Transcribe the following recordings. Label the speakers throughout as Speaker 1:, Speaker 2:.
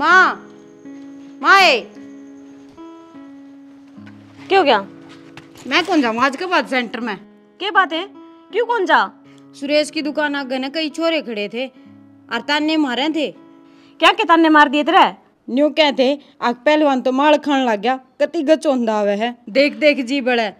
Speaker 1: माँ माँ क्यों क्या मैं कौन जाऊँ आज के बाद सेंटर में क्या बात
Speaker 2: है क्यों कौन जा सुरेश की दुकान आ गए कई छोरे खड़े थे और ताने मारे थे क्या क्या ताने मार दिए तेरा न्यू कह थे आग पहलवान तो माल खान लग गया कति गचोंदा हुआ है देख देख जी बड़ा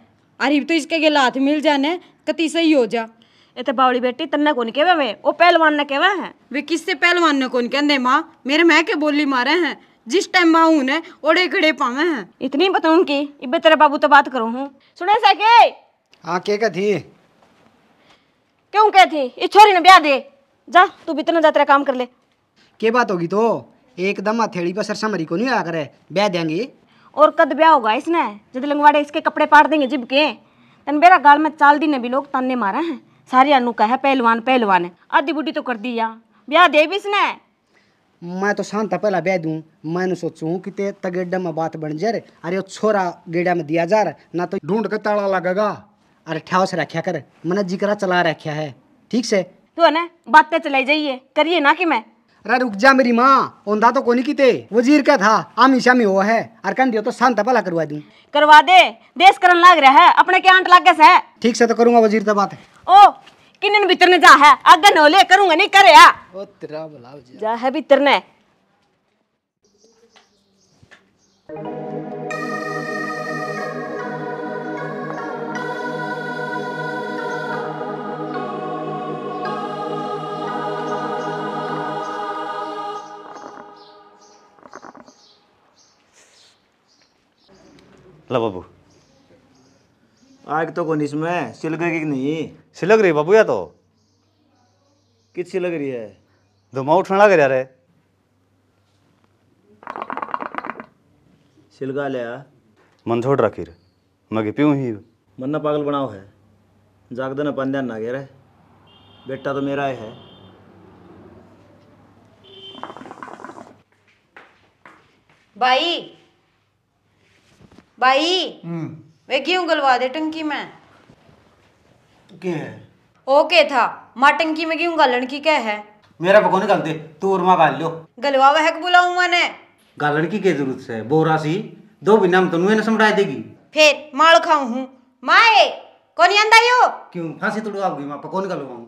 Speaker 2: अरे तो इसके गेला हाथ मिल जाने कति सही हो जा इतने तो बावली बेटी तन्ने कौन केवे वे ओ पहलवान ने कहवा है वे किससे पहलवान ने
Speaker 1: कौन कहने माँ मेरे मैं के बोली मारे हैं जिस टाइम माँ उन्हें ओढ़े घड़े पावे हैं इतनी बताऊँ की इबे तेरे बाबू तो बात करूँ हूँ सुने सके
Speaker 3: हाँ के का थी
Speaker 1: क्यों कह थी इस छोरी ने ब्याह दे जा तू भी इतना जा काम कर ले
Speaker 3: के बात होगी तो एकदम हथेड़ी पर सरसा मरी को नहीं आकर करे ब्याह देंगे और
Speaker 1: कद ब्याह होगा इसने जब लंगवाड़े इसके कपड़े पाट देंगे जिब के तन मेरा गाल में चाल दी ने भी लोग तन्ने मारे हैं सारे अनु कहा पहलवान पहलवान आधी बुढ़ी तो कर दी या ब्याह दे भी इसने
Speaker 3: मैं तो शांता पहला ब्याह दूं मैंने सोचूं कि ते तगेडा में बात बन जा रे अरे वो छोरा गेडा में दिया जा रहा ना तो ढूंढ के ताला लगेगा अरे ठाव से रखा कर मैंने जिकरा चला रखा है ठीक से
Speaker 1: तो है ना बात पे चले जाइए करिए ना कि मैं
Speaker 3: अरे रुक जा मेरी माँ ओंधा तो कोनी किते वजीर का था आमी में हुआ है अरे कह दियो तो शांता पहला करवा दूं
Speaker 1: करवा दे देश करन लग रहा है अपने के आंट लाग गए
Speaker 3: ठीक से तो करूंगा वजीर तो बात
Speaker 1: ओ किन भीतर ने जा है न ले करूंगा नहीं करे आ हाँ?
Speaker 3: ओ तेरा बुलाव
Speaker 1: हो जा है भीतर ने
Speaker 4: लो बाबू आग तो कौन इसमें सिलग रही नहीं सिलग रही बाबू या तो कित सिलग रही है धुआं उठना रहा है सिलगा लिया
Speaker 5: मन छोड़ रहा रे मगे पीऊँ ही
Speaker 4: मन ना पागल बनाओ है जागद ना पंद्या ना गेर बेटा तो मेरा है
Speaker 2: भाई भाई हम्म। वे क्यों गलवा दे टंकी में ओके था माँ टंकी में क्यों गालन की क्या है
Speaker 6: मेरा पको नहीं गलते तू और माँ गाल लो
Speaker 2: गलवा वह बुलाऊ मैंने
Speaker 6: गालन की क्या जरूरत है बोरा सी दो बिना हम तनु समझा देगी
Speaker 1: फिर माल खाऊ हूँ माए कौन यंदा यो
Speaker 6: क्यों फांसी तोड़ू आपकी माँ पको नहीं गलवाऊं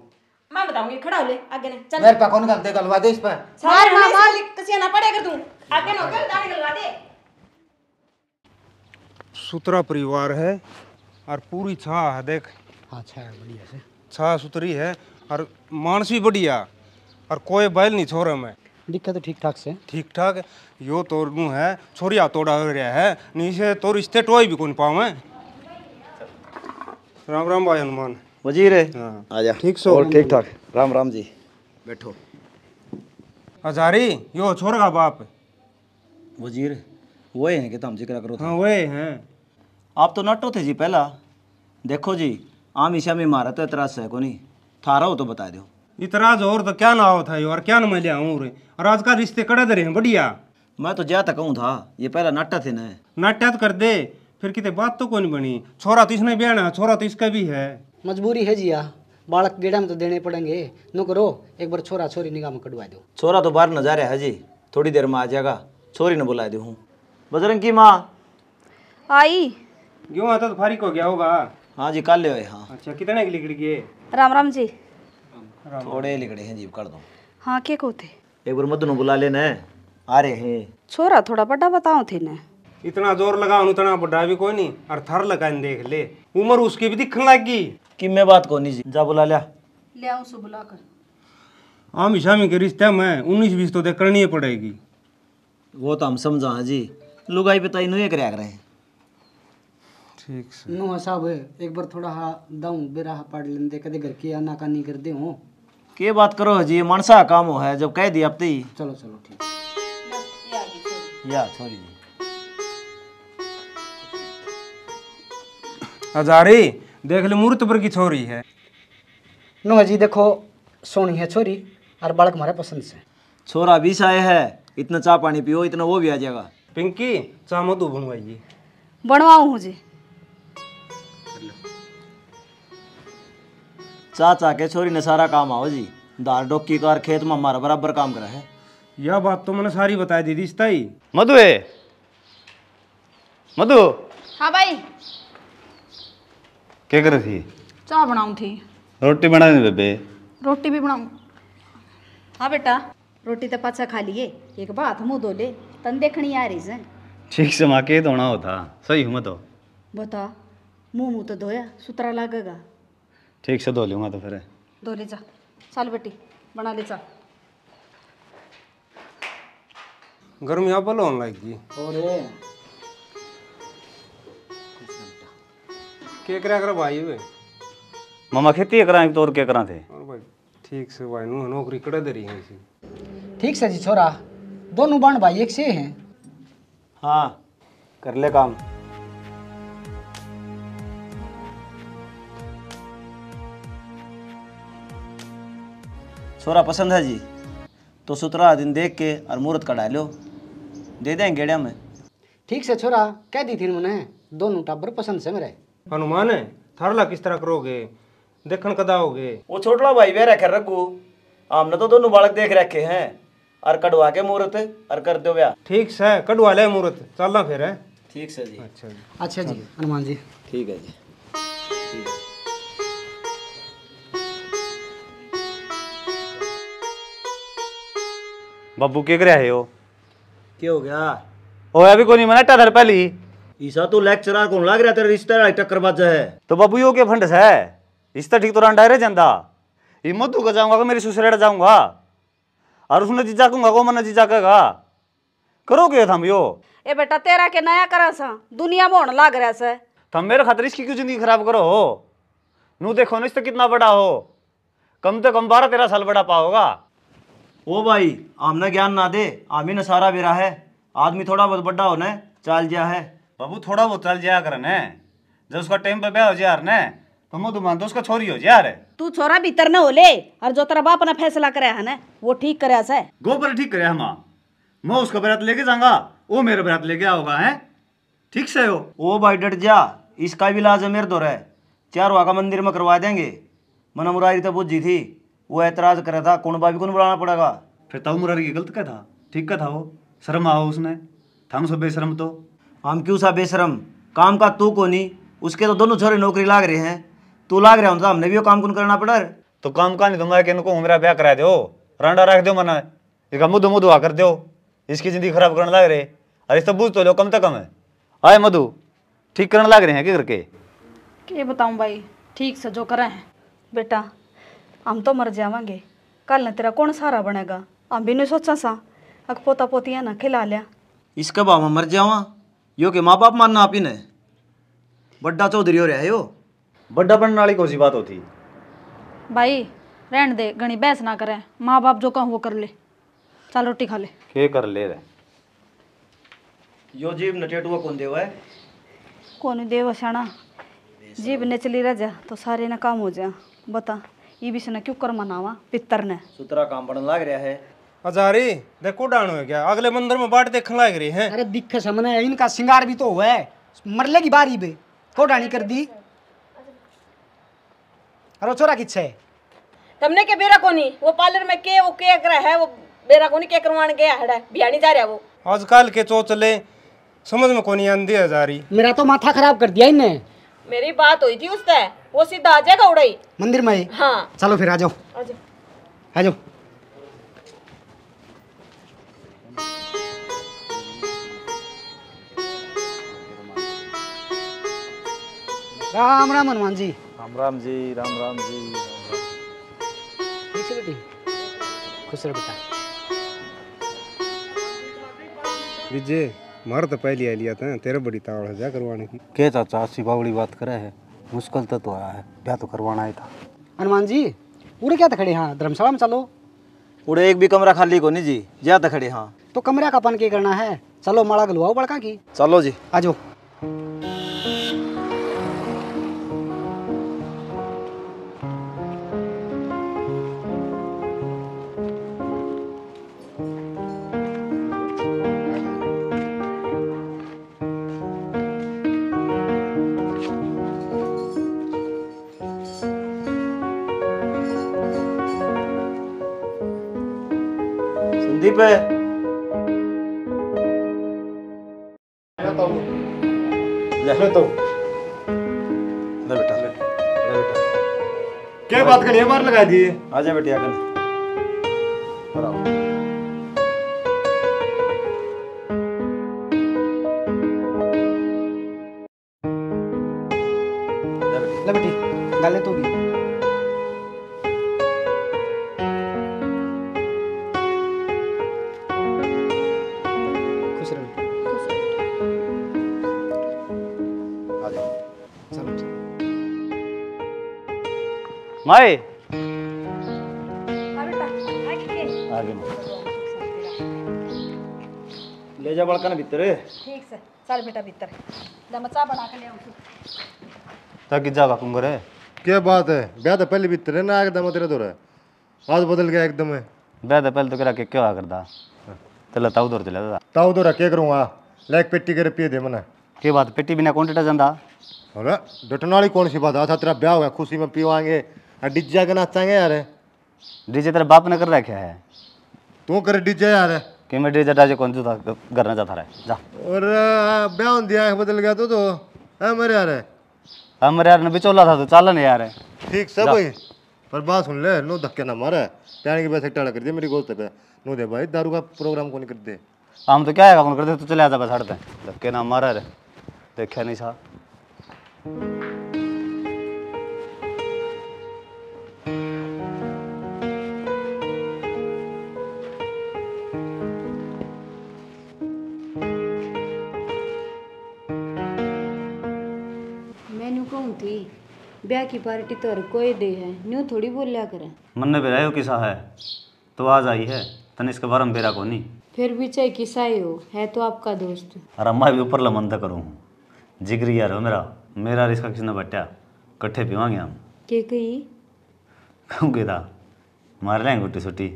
Speaker 1: मैं बताऊंगी खड़ा हो ले आगे ने चल मेरे
Speaker 6: पकोन गलते गलवा दे इस पर
Speaker 1: मार मार मार किसी ना पड़े कर तू आगे नो कर दाने गलवा दे
Speaker 7: सुतरा परिवार है और पूरी छा है देख हाँ छा बढ़िया से छा सुतरी है और मानस भी बढ़िया और कोई बैल नहीं छोड़ मैं दिक्कत तो ठीक ठाक से ठीक ठाक यो तो है छोरिया तोड़ा हो रहा है नीचे तो रिश्ते टोई भी कौन पावे राम राम भाई हनुमान
Speaker 4: वजीर है हाँ। आ ठीक सो और ठीक ठाक राम राम जी बैठो हजारी यो छोर का बाप वजीर वो हैं कि तुम तो जिक्र करो तो? हाँ वो हैं आप तो नाटो थे जी पहला देखो जी आम ईशा में मारा तो इतराज है को नहीं थारा हो तो बता दो इतराज और तो क्या ना हो था और क्या ना मैं
Speaker 7: और आज का रिश्ते कड़े दे रहे हैं बढ़िया मैं तो जाता कहूँ था ये पहला नाटा थे ना नाटा तो कर दे फिर कितने बात तो कोई बनी छोरा तो इसने ब्याना छोरा तो इसका भी है
Speaker 3: मजबूरी है जिया बालक गेड़ा में तो देने पड़ेंगे नो करो एक बार छोरा छोरी निगाह में कटवा दो
Speaker 4: छोरा तो बाहर नजारे जा रहा है जी थोड़ी देर में आ जाएगा छोरी ने बुला दे हूँ बजरंग की माँ आई क्यों आता तो फारिक हो गया होगा हाँ जी कल हो हाँ अच्छा कितने की लिखड़ी गए राम राम जी थोड़े लिखड़े हैं जीप कर दो
Speaker 8: हाँ के कोते
Speaker 4: एक बार मदन बुला लेने आ रहे हैं
Speaker 8: छोरा थोड़ा बड़ा बताओ थे ने
Speaker 4: इतना जोर
Speaker 7: लगाओ उतना बड़ा भी कोई नहीं और थर लगा देख ले उम्र उसकी भी दिखने लगी कि मैं बात
Speaker 4: को नहीं जी जा बुला लिया
Speaker 8: ले आऊं सो कर
Speaker 4: आम इशामी के रिश्ते में उन्नीस बीस तो देख करनी पड़ेगी वो तो हम समझा जी लुगाई पे तो नु एक रह रहे ठीक
Speaker 3: से नो साहब एक बार थोड़ा हा दऊं बेरा हा पाड़ लंदे कदे घर की नहीं कर दे हूं
Speaker 4: के बात करो जी मनसा काम हो है जब कह दी अब ती चलो चलो ठीक या छोरी जी
Speaker 3: हजारी
Speaker 7: देख ले मूर्त पर की छोरी है
Speaker 3: नो जी देखो सोनी है छोरी और बालक मारे पसंद से
Speaker 4: छोरा भी साए है इतना चाह पानी पियो इतना वो भी आ जाएगा पिंकी चामो तू बनवाइए
Speaker 8: बनवाऊ हूं जी
Speaker 4: चाचा के छोरी ने सारा काम आओ जी दाल डोकी कार खेत में हमारा बराबर काम करा है
Speaker 7: यह बात तो मैंने सारी बताई दीदी इस मधु है मधु हाँ भाई क्या कर रही थी
Speaker 8: चाय बनाऊं थी
Speaker 5: रोटी बना दे बेबे
Speaker 8: रोटी भी बनाऊं हाँ बेटा रोटी तो पाछा खा लिए एक बात मुँह धो ले तन देखनी आ રીઝન
Speaker 5: ठीक से माके धोना होता सही हूँ मैं तो
Speaker 8: बता मुंह मुंह तो धोया सुतरा लगेगा
Speaker 5: ठीक
Speaker 7: से धो लूंगा तो फिर
Speaker 8: धो ले जा चल बेटी बना ले जा
Speaker 7: गर्मी आप बोलो लाएगी अरे के करा करा भाई वे मामा खेती करा तो और के करा थे और भाई ठीक से भाई नौकरी कड़े दे रही है
Speaker 3: ठीक से जी छोरा दोनों बाण भाई एक से हैं
Speaker 4: हाँ कर ले काम छोरा पसंद है जी तो सुतरा दिन देख के और मुहूर्त का लो दे दें गेड़िया में
Speaker 3: ठीक से छोरा कह दी थी उन्होंने दोनों टाबर पसंद से मेरे
Speaker 4: हनुमान है थारला किस तरह करोगे देखन कदा होगे वो छोटला भाई वे रखे रखू हमने तो दोनों बालक देख रखे हैं और कटवा के मुहूर्त और कर दो ब्याह
Speaker 7: ठीक है कटवा ले मुहूर्त चलना फिर है
Speaker 4: ठीक है जी अच्छा
Speaker 3: अच्छा जी हनुमान जी
Speaker 4: ठीक है जी बाबू के करे हो क्या हो गया ओए अभी कोनी मना टदर पहली ईसा तो लेक्चरर कोन लाग रहा तेरे रिश्तेदार टक्कर बाजा है तो बाबू यो के फंडस है रिश्ता
Speaker 5: ठीक तो रंडा रे जंदा हिम्मत तो का जाऊंगा मेरी ससुराल जाऊंगा और उसने जीजा कहूंगा को मना जीजा कहेगा करो के थम यो
Speaker 8: ए बेटा तेरा के नया करा सा दुनिया में होने लग रहा से
Speaker 5: थम तो मेरे खातर इसकी क्यों जिंदगी खराब करो हो नू देखो ना इस तो कितना
Speaker 4: बड़ा हो कम से तो कम बारह तेरह साल बड़ा पाओगा ओ भाई आमने ज्ञान ना दे आमी ने सारा बेरा है आदमी थोड़ा बहुत बड़ा हो होने चाल गया है बाबू थोड़ा बहुत चल जाया करने जब उसका टाइम पे ब्याह हो जाए ने तुम तो मान दोस्त का छोरी हो
Speaker 5: जा रहे
Speaker 8: तू छोरा भीतर न ले और जो तेरा बाप ने फैसला करे है ना वो ठीक करे है
Speaker 5: गोबर
Speaker 4: ठीक करे माँ मैं उसका बरात लेके जाऊंगा वो मेरे बरात लेके आओगा है ठीक से हो ओ भाई डट जा इसका भी इलाज मेरे दो तो है चार वाका मंदिर में करवा देंगे मन मुरारी तो बुझी थी वो ऐतराज करे था कौन भाभी कौन बुलाना पड़ेगा फिर तब मुरारी की गलत क्या था ठीक का था वो शर्म आओ उसने थम सो बेशरम तो हम क्यों सा बेशरम काम का तू को नहीं उसके तो दोनों छोरे नौकरी लाग रहे हैं तू लाग रहा हूं हमने भी वो काम कौन करना पड़ा तो काम का नहीं दूंगा कि इनको मेरा ब्याह करा दो रंडा रख दो मना इसका
Speaker 5: मुद्दो मुद्दो हुआ कर दो इसकी जिंदगी खराब करने लग रहे अरे सबूत तो, तो लो कम से कम है आए मधु ठीक करने लग रहे हैं क्या करके
Speaker 8: के बताऊं भाई ठीक से जो करें बेटा हम तो मर जावांगे कल ने तेरा कौन सहारा बनेगा हम भी नहीं सोचा सा अक पोता पोतियाँ ना खिला लिया
Speaker 4: इसका बाप मर जावा यो के माँ बाप मानना आप ही ने बड्डा चौधरी हो रहा है यो बड़ा बनने वाली कौन सी बात होती
Speaker 8: भाई रहने दे गणी बहस ना करे माँ बाप जो कहूँ वो कर ले चल रोटी खा ले
Speaker 4: के कर ले रे यो जीव नटेटुआ कौन देवा है
Speaker 8: कौन देवा शाना जीव ने चली रह जा तो सारे ना काम हो जा बता ये भी सुना क्यों कर मनावा
Speaker 4: पितर ने सुतरा काम बनने लग रहा है हजारी
Speaker 3: देखो डाणो है क्या अगले मंदिर में बाट देखने लग रही है अरे दिखे सामने इनका सिंगार भी तो हुआ है मरले की बारी बे को डाणी कर दी अरे छोरा किच्छे
Speaker 1: तुमने के बेरा कोनी वो पार्लर में के वो के करा है वो बेरा कोनी के करवाने गया हड़ा बियानी जा रहा वो
Speaker 7: आजकल के चो चले समझ में कोनी आंधी है जा रही
Speaker 3: मेरा तो माथा खराब कर दिया इने
Speaker 1: मेरी बात हुई थी उससे वो सीधा आ जाएगा उड़ाई मंदिर में हां चलो फिर आ जाओ आ जाओ
Speaker 3: आ जाओ राम राम हनुमान जी राम राम जी राम राम जी नीचे बेटी खुश रहो बेटा
Speaker 7: विजय मार तो पहली आ लिया था तेरा बड़ी तावड़ है जा करवाने की के चाचा अस्सी तो बावड़ी बात करे है मुश्किल तो, तो आया है ब्याह तो करवाना ही था
Speaker 3: हनुमान जी पूरे क्या तो खड़े हाँ धर्मशाला में चलो
Speaker 4: पूरे एक भी कमरा खाली को नहीं जी जा खड़े हाँ
Speaker 3: तो कमरा का पन के करना है चलो माड़ा गलवाओ बड़का की
Speaker 4: चलो जी आ जाओ पे ले लेता ले बेटा बेटा क्या बात करिए मार लगा दी आ जा बेटी आकर
Speaker 8: ले
Speaker 4: जा बड़का ना भीतर
Speaker 8: ठीक से चल बेटा भीतर दमचा बना के ले आऊं तू
Speaker 9: ताकि जागा तुम करे क्या बात है ब्याह तो पहले भीतर है ना दम तेरे तो आज बदल गया एकदम है ब्याह तो पहले तो करा के क्यों आ करदा
Speaker 5: चल ताऊ दोर चले दादा
Speaker 9: ताऊ दौरा के करूंगा लेक पेटी के रुपये दे मने के बात पेटी बिना कौन टटा जाता अरे डटन वाली कौन सी बात है अच्छा तेरा ब्याह हुआ खुशी में पीवाएंगे डीजे के नाचाएंगे यार डीजे तेरे बाप ने कर रखा है तू कर डीजे
Speaker 5: आ रहा कि मैं डीजे डाजे कौन सा करना चाहता रहा जा
Speaker 9: और ब्याह हो दिया है बदल गया तो तो आ रहे हां हमारे यार ने बिचोला था तो चल चालन यार ठीक सब भाई पर बात सुन ले नो धक्के ना मारे प्याने के पैसे टाड़ा कर दे मेरी गोद पे नो दे भाई दारू का प्रोग्राम कौन कर दे
Speaker 5: हम तो क्या है कौन कर दे तू चले आ जा बस हटते धक्के ना मारे रे देखा नहीं सा
Speaker 2: ब्याह की पार्टी तो हर कोई दे है न्यू थोड़ी बोलिया करे
Speaker 5: मन ने बेरायो किसा है तो आज आई है तने इसके बारे में बेरा को नहीं
Speaker 2: फिर भी चाहे किसा ही हो है तो आपका दोस्त
Speaker 5: अरे मैं भी ऊपर ला लमनता करूँ जिगरी यार हो मेरा मेरा रिश्ता किसी ने बट्टा कट्ठे पीवांगे हम के कही कहूँ के दा मार लें गुट्टी सुट्टी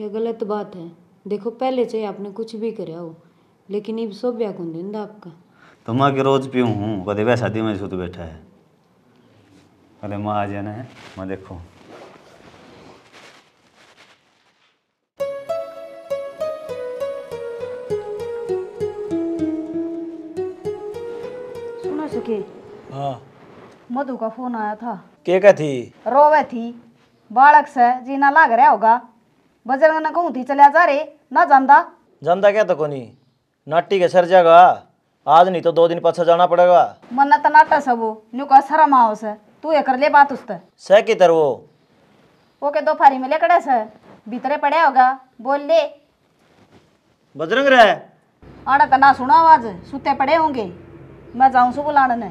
Speaker 2: ये गलत बात है देखो पहले चाहे आपने कुछ भी करया हो लेकिन ये सब ब्याह दिन दा आपका
Speaker 5: तो माँ के रोज पीऊं हूं कदे वैसा दिमाग सुत बैठा है अरे माँ आ जाना है माँ देखो
Speaker 8: सुना सुखे हाँ मधु का फोन आया था के का थी रोवे थी बालक से जीना लाग रहा होगा बजरंग ने कहूँ थी चलिया जा रे ना जानता
Speaker 4: जानता क्या तो कोनी नाटी के सर जाएगा आज नहीं तो दो दिन पछा जाना पड़ेगा
Speaker 8: मन तो नाटा सबो न्यू का शर्म आओ से तू ये कर ले बात उस तर
Speaker 4: स किधर वो
Speaker 8: वो के फारी में लेकड़ा सर भीतरे पड़े होगा बोल ले बजरंग रहे आड़ा तना तो सुना आवाज सुते पड़े होंगे मैं जाऊं सो बुलाने ने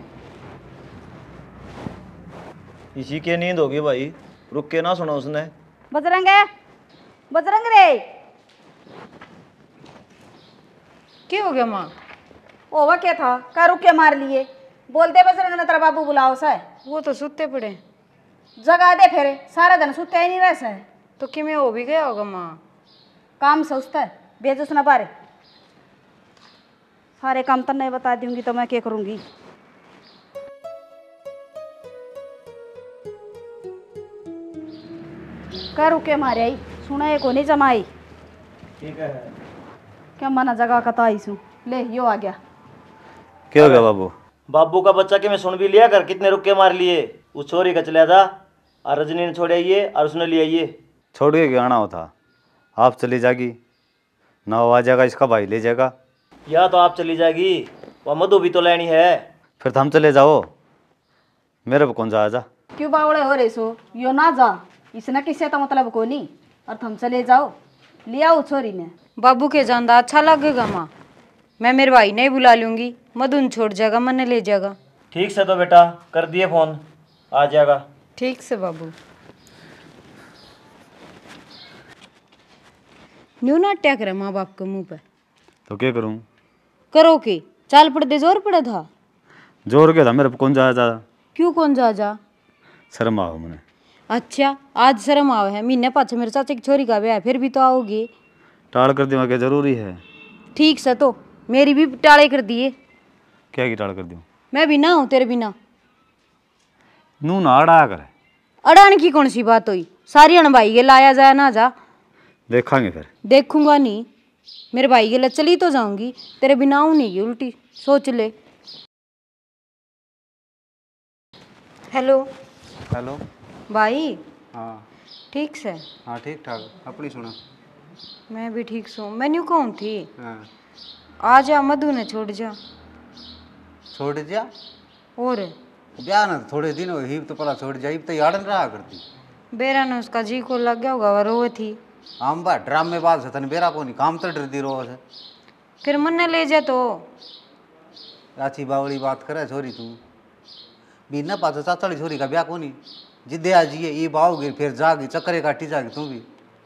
Speaker 4: इसी के नींद होगी भाई रुक के ना सुनो उसने
Speaker 8: बजरंग है बजरंग रे क्यों हो गया माँ ओवा क्या था क्या रुक के मार लिए बोलते बस रंगना तेरा बाबू बुलाओ सा वो तो सुते पड़े जगा दे फेरे सारा दिन सुते ही नहीं रह सा तो कि मैं हो भी गया होगा माँ काम सोचता है बेजोस ना पारे सारे काम तो नहीं बता दूंगी तो मैं क्या करूंगी कर रुके मारे आई सुना है कोनी जमाई ठीक है क्या मना जगह कता आई सू ले यो आ गया
Speaker 5: क्या हो गया बाबू
Speaker 4: बाबू का बच्चा के मैं सुन भी लिया कर कितने रुके मार लिए उस छोरी का चलिया था और रजनी ने छोड़ आइए और उसने ले आइए
Speaker 5: छोड़ के आना होता आप चली जाएगी ना वो आ जाएगा इसका भाई ले जाएगा
Speaker 4: या तो आप चली जाएगी वह मधु भी तो लेनी है
Speaker 5: फिर तो हम चले जाओ मेरे पर कौन जा
Speaker 4: क्यों बावड़े हो रहे
Speaker 8: सो यो ना जा इसने किसे तो मतलब को नहीं और तुम तो चले जाओ लिया
Speaker 2: छोरी ने बाबू के जानदा अच्छा लगेगा माँ मैं मेरे भाई नहीं बुला लूंगी मधुन छोड़ जाएगा मन ले जाएगा
Speaker 4: ठीक से तो बेटा कर दिए फोन आ जाएगा
Speaker 2: ठीक से बाबू न्यू नाट्या करे माँ बाप के मुंह पे तो क्या करूँ करो के चाल पड़ दे जोर पड़ा था
Speaker 5: जोर के था मेरे कौन जा जा
Speaker 2: क्यों कौन जा जा
Speaker 5: शर्म आओ मैंने
Speaker 2: अच्छा आज शर्म आओ है महीने पाछे मेरे चाचा की छोरी का ब्याह फिर भी तो आओगी
Speaker 5: टाल कर दिमाग जरूरी है
Speaker 2: ठीक से तो मेरी भी टाले कर दिए
Speaker 5: क्या की टाल कर दी
Speaker 2: मैं बिना हूँ तेरे बिना
Speaker 5: नू ना अड़ा कर
Speaker 2: अड़ान की कौन सी बात हुई सारी अण भाई के लाया जाए ना जा देखांगे फिर देखूंगा नहीं मेरे भाई के लिए चली तो जाऊंगी तेरे बिना आऊँ नहीं उल्टी सोच ले हेलो हेलो भाई हाँ ठीक से
Speaker 6: हाँ ठीक ठाक अपनी सुना
Speaker 2: मैं भी ठीक सू मैं न्यू कौन थी हाँ आ जा मधु ने छोड़ जा
Speaker 6: छोड़ जा और ब्याह ना तो थोड़े दिन हो ही तो पला छोड़ जा तो याडन रहा करती
Speaker 2: बेरा ने उसका जी को लग गया होगा वह रोवे थी
Speaker 6: हम बा ड्रामे बाज है तने बेरा को नहीं काम तो डरती रोवे से
Speaker 2: फिर मन ने ले जा तो
Speaker 6: राची बावली बात करे छोरी तू भी न पाता चाचड़ी छोरी का ब्याह को नहीं जिदे आ जिए बाऊ बाओगी फिर जागी चक्करे काटी जागी तू भी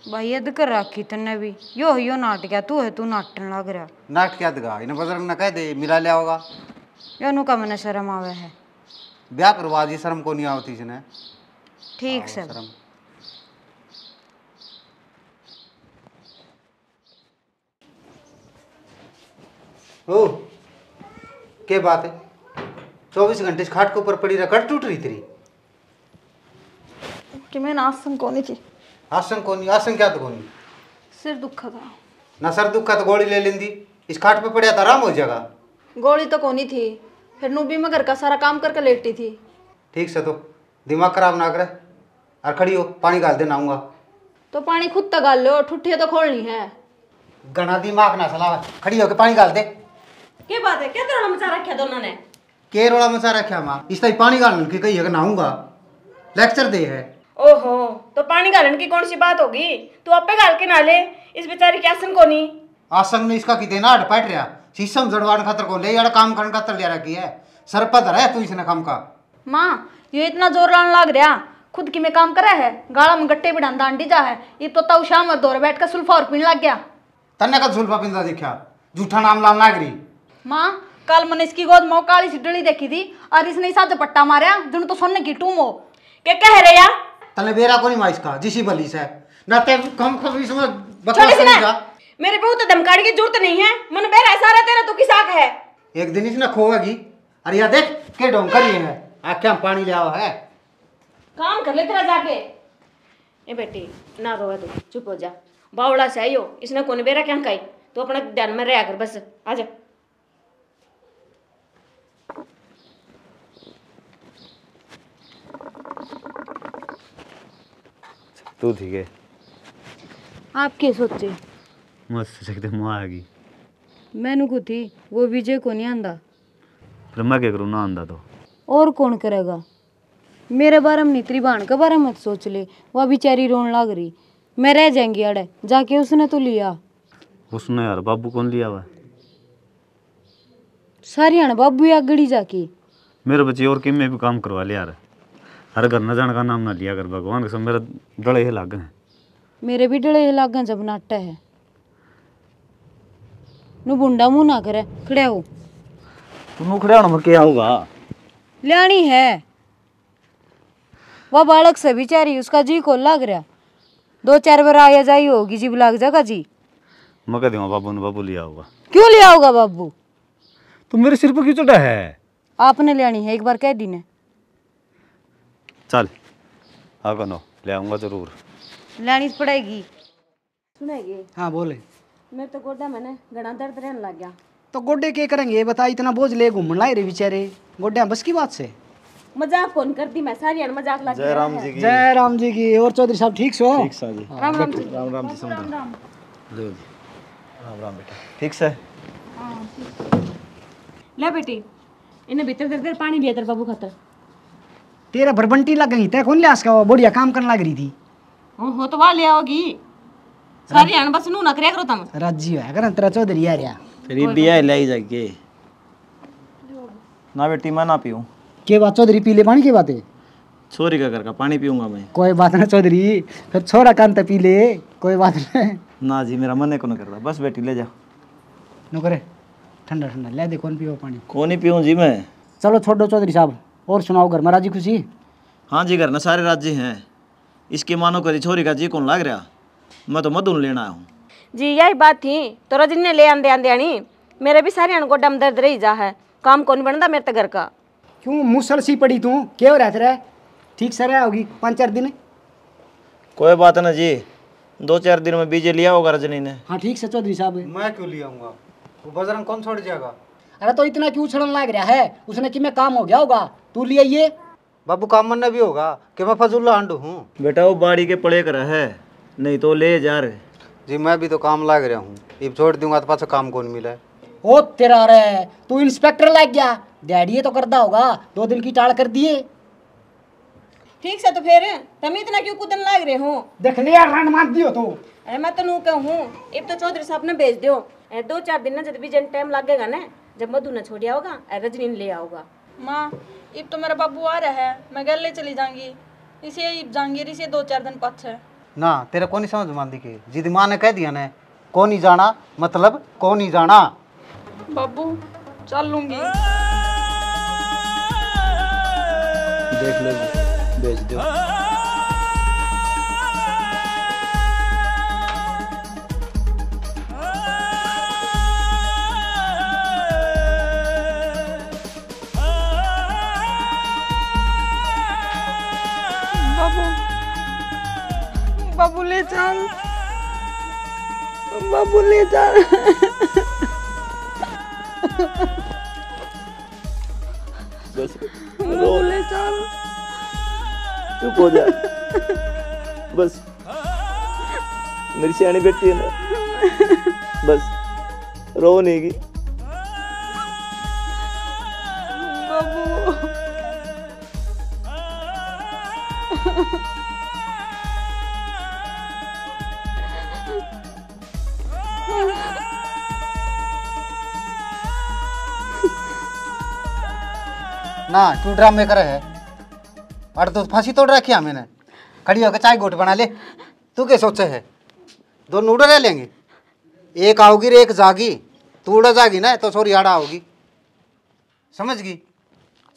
Speaker 6: भाई अदकर राखी तन्ने भी
Speaker 9: यो
Speaker 2: यो नाट गया तू है तू नाटन लग रहा
Speaker 6: नाट क्या दगा इन्हें बजरंग ना कह दे मिला लिया होगा
Speaker 2: यो नु का मने शर्म आवे है
Speaker 6: ब्याह करवा जी शर्म को नहीं आवती इसने
Speaker 2: ठीक से शर्म
Speaker 6: ओ के बात है चौबीस घंटे खाट के ऊपर पड़ी रहा टूट रही तेरी
Speaker 8: कि मैं नाश्तम कोनी थी
Speaker 6: ಆಸಂಕ ಕೊನಿ ಆಸಂಕ ಯಾತ ಕೊನಿ सिर दुख था ना सर दुखा तो गोली ले लेंदी इस खाट पे पड़े तो आराम हो जाएगा
Speaker 8: गोली तो कोनी थी फिर नूबी में घर का सारा काम करके लेटी थी
Speaker 6: ठीक से तो दिमाग खराब ना करे और खड़ी हो पानी गाल देना आऊंगा
Speaker 8: तो पानी खुद तो गाल लो ठुठिए तो खोलनी है
Speaker 6: गणा दिमाग ना सलावे खड़ी होके पानी गाल दे
Speaker 1: के बात है क्या रोला मचा रखा दोनों ने
Speaker 6: के रोला मचा रखा माँ इस तरह पानी गाल की कही है नाऊंगा लेक्चर दे है
Speaker 1: ओहो तो पानी गालन की कौन सी बात होगी तू आपे गाल के नाले इस बेचारे की आसन को नहीं
Speaker 6: आसन में इसका कितने ना हटपाट रहा शीशम जड़वान खातर को ले यार काम करने खतर ले रखी है सर पर धरा है तू इसने काम का
Speaker 8: माँ ये इतना जोर लाने लाग रहा खुद की में काम कर रहा है गाड़ा में गट्टे भी बिढ़ांदा आंटी जा है ये तो ताऊ शाम में दौर बैठ कर सुल्फा और पीने लग गया
Speaker 6: तन्ने का सुल्फा पिंदा देखा झूठा नाम लाल नागरी
Speaker 8: माँ कल मैंने इसकी गोद मौका काली सिडली देखी थी और इसने इसा पट्टा मारा जिन तो सोने की टूम हो क्या कह रहे यार
Speaker 6: तले बेरा कोनी माइस का जिसी बली से ना ते कम कम इस में बकवास करेगा
Speaker 1: मेरे पे तो धमकाने की जरूरत नहीं है मन बेरा सारा तेरा तू तो किसाक है
Speaker 6: एक दिन इसने खोएगी अरे यार देख के डोंग कर लिए है आ क्या पानी ले आओ है
Speaker 1: काम कर ले तेरा जाके ए बेटी ना रोवे तू चुप हो जा बावड़ा से हो इसने कोने बेरा क्या कही तू अपना ध्यान में रहा कर बस आ जा
Speaker 5: तू ठीक है
Speaker 2: आप के सोचे
Speaker 5: मस्त सकते मुआ आ गई
Speaker 2: मैनू को थी वो विजय को नहीं आंदा
Speaker 5: पर मैं क्या करूँ ना आंदा तो
Speaker 2: और कौन करेगा मेरे बारे में तेरी बहन के बारे में सोच ले वह बेचारी रोन लग रही मैं रह जाएंगी अड़े जाके उसने तो लिया
Speaker 5: उसने यार बाबू कौन लिया हुआ
Speaker 2: सारी बाबू या गड़ी जाके
Speaker 5: मेरे बच्चे और किमे भी काम करवा ले यार हर गन्ना जान का नाम ना लिया कर भगवान कसम मेरा डले ही लागे
Speaker 2: मेरे भी डले ही लागे जब नाटा है नु बुंडा मुंह ना करे खड़े हो
Speaker 6: तुम खड़े होना क्या होगा
Speaker 2: लियानी है वह बालक से बेचारी उसका जी को लाग रहा दो चार बार आया जाई होगी जी लाग जाएगा जी
Speaker 5: मैं कह बाबू ने बाबू लिया होगा
Speaker 2: क्यों लिया होगा बाबू
Speaker 5: तुम तो मेरे सिर पर क्यों चढ़ा है
Speaker 2: आपने लियानी है एक बार कह दी ने
Speaker 5: चल हाँ कनो ले आऊंगा जरूर
Speaker 2: लेनी पड़ेगी सुनेगी
Speaker 3: हाँ बोले
Speaker 1: मैं तो गोडा में ना घना दर्द रहने लग गया
Speaker 3: तो गोडे के करेंगे बता इतना बोझ ले घूम लाए रे बेचारे गोडे बस की बात से
Speaker 1: मजाक कौन करती मैं सारी मजाक लग जय राम जी की
Speaker 3: जय राम जी की और चौधरी साहब ठीक सो ठीक सा हाँ जी राम राम जी राम राम जी समझ राम राम लो जी राम राम बेटा ठीक से
Speaker 1: हां ठीक ले बेटी इन्हें भीतर दर पानी भी है बाबू खातर
Speaker 3: तेरा बरबंटी लग गई तय कौन लियास का बढ़िया काम करने लग रही थी
Speaker 1: हो तो वाह ले आओगी सारी अन बस नू ना करो तुम
Speaker 3: राजी है करन तेरा चौधरी आ रहा
Speaker 4: तेरी बिया ले ही जाके ना बेटी मैं ना पीऊं
Speaker 3: के बात चौधरी पीले पानी की बात है
Speaker 4: छोरी का घर का पानी पीऊंगा मैं
Speaker 3: कोई बात ना चौधरी फिर छोरा कान तो पी ले कोई बात नहीं
Speaker 4: ना जी मेरा मन है ना कर रहा बस बेटी ले जा
Speaker 3: नो करे ठंडा ठंडा ले दे कौन पीओ पानी कौन ही पीऊं जी मैं चलो छोड़ दो चौधरी साहब और सुनाओ घर में राजी खुशी
Speaker 4: हाँ जी घर में सारे राजी हैं इसके मानो करी छोरी का जी कौन लाग रहा मैं तो मधुन लेना आया हूँ
Speaker 3: जी यही
Speaker 1: बात थी तो रजनी ने ले आंदे आंदे आनी मेरे भी सारे को डम दर्द रही जा है काम कौन
Speaker 3: बनता मेरे तो घर का क्यों मुसल सी पड़ी तू क्यों रहते रहे ठीक से रहा होगी पाँच चार दिन
Speaker 4: कोई बात ना जी दो चार दिन में बीजे लिया होगा रजनी ने हाँ ठीक से चौधरी साहब मैं क्यों
Speaker 6: लिया
Speaker 3: हूँ वो बजरंग कौन छोड़ जाएगा अरे तो इतना क्यों उछड़न लाग रहा है उसने कि मैं काम हो गया होगा तू लिया ये
Speaker 6: बाबू काम मन भी होगा कि मैं फजूल हंडू
Speaker 3: हूँ
Speaker 4: बेटा वो बाड़ी के पड़े कर है नहीं तो ले जा रहे जी मैं भी तो काम लाग
Speaker 6: रहा हूँ इब छोड़ दूंगा तो पास काम कौन मिला
Speaker 3: ओ तेरा रे तू इंस्पेक्टर लग गया डैडी ये तो करता होगा दो दिन की टाड़ कर दिए
Speaker 1: ठीक से तो फिर तुम इतना क्यों कूदन लाग रहे हो
Speaker 3: देख ले यार रण मार दियो तो
Speaker 1: अरे मैं तो नू कहूँ इब तो चौधरी साहब ने भेज दियो दो चार दिन ना जब भी जन टाइम लगेगा ना जब मधु ने छोड़ होगा रजनी ने ले आओगा
Speaker 8: माँ इब तो मेरा बाबू आ रहा है मैं ले चली जाऊंगी इसे इब जाऊंगी इसे दो चार दिन पक्ष है
Speaker 6: ना तेरा कौन ही समझ मान दी के जिद माँ ने कह दिया ने कौन ही जाना मतलब कौन ही जाना
Speaker 8: बाबू चल लूंगी
Speaker 4: देख ले भेज दो
Speaker 2: বাবুলে যান
Speaker 4: बस बोले चुप हो जा बस मेरी सियानी बैठी है ना बस रो नहीं की बाबू
Speaker 6: ना क्यों ड्रामे करे है और तो फांसी तोड़ रखी है मैंने खड़ी होकर चाय गोट बना ले तू क्या सोचे है दो नूडल ले लेंगे एक आओगी रे एक जागी तू उड़ा जागी ना तो सोरी आड़ा आओगी समझ गई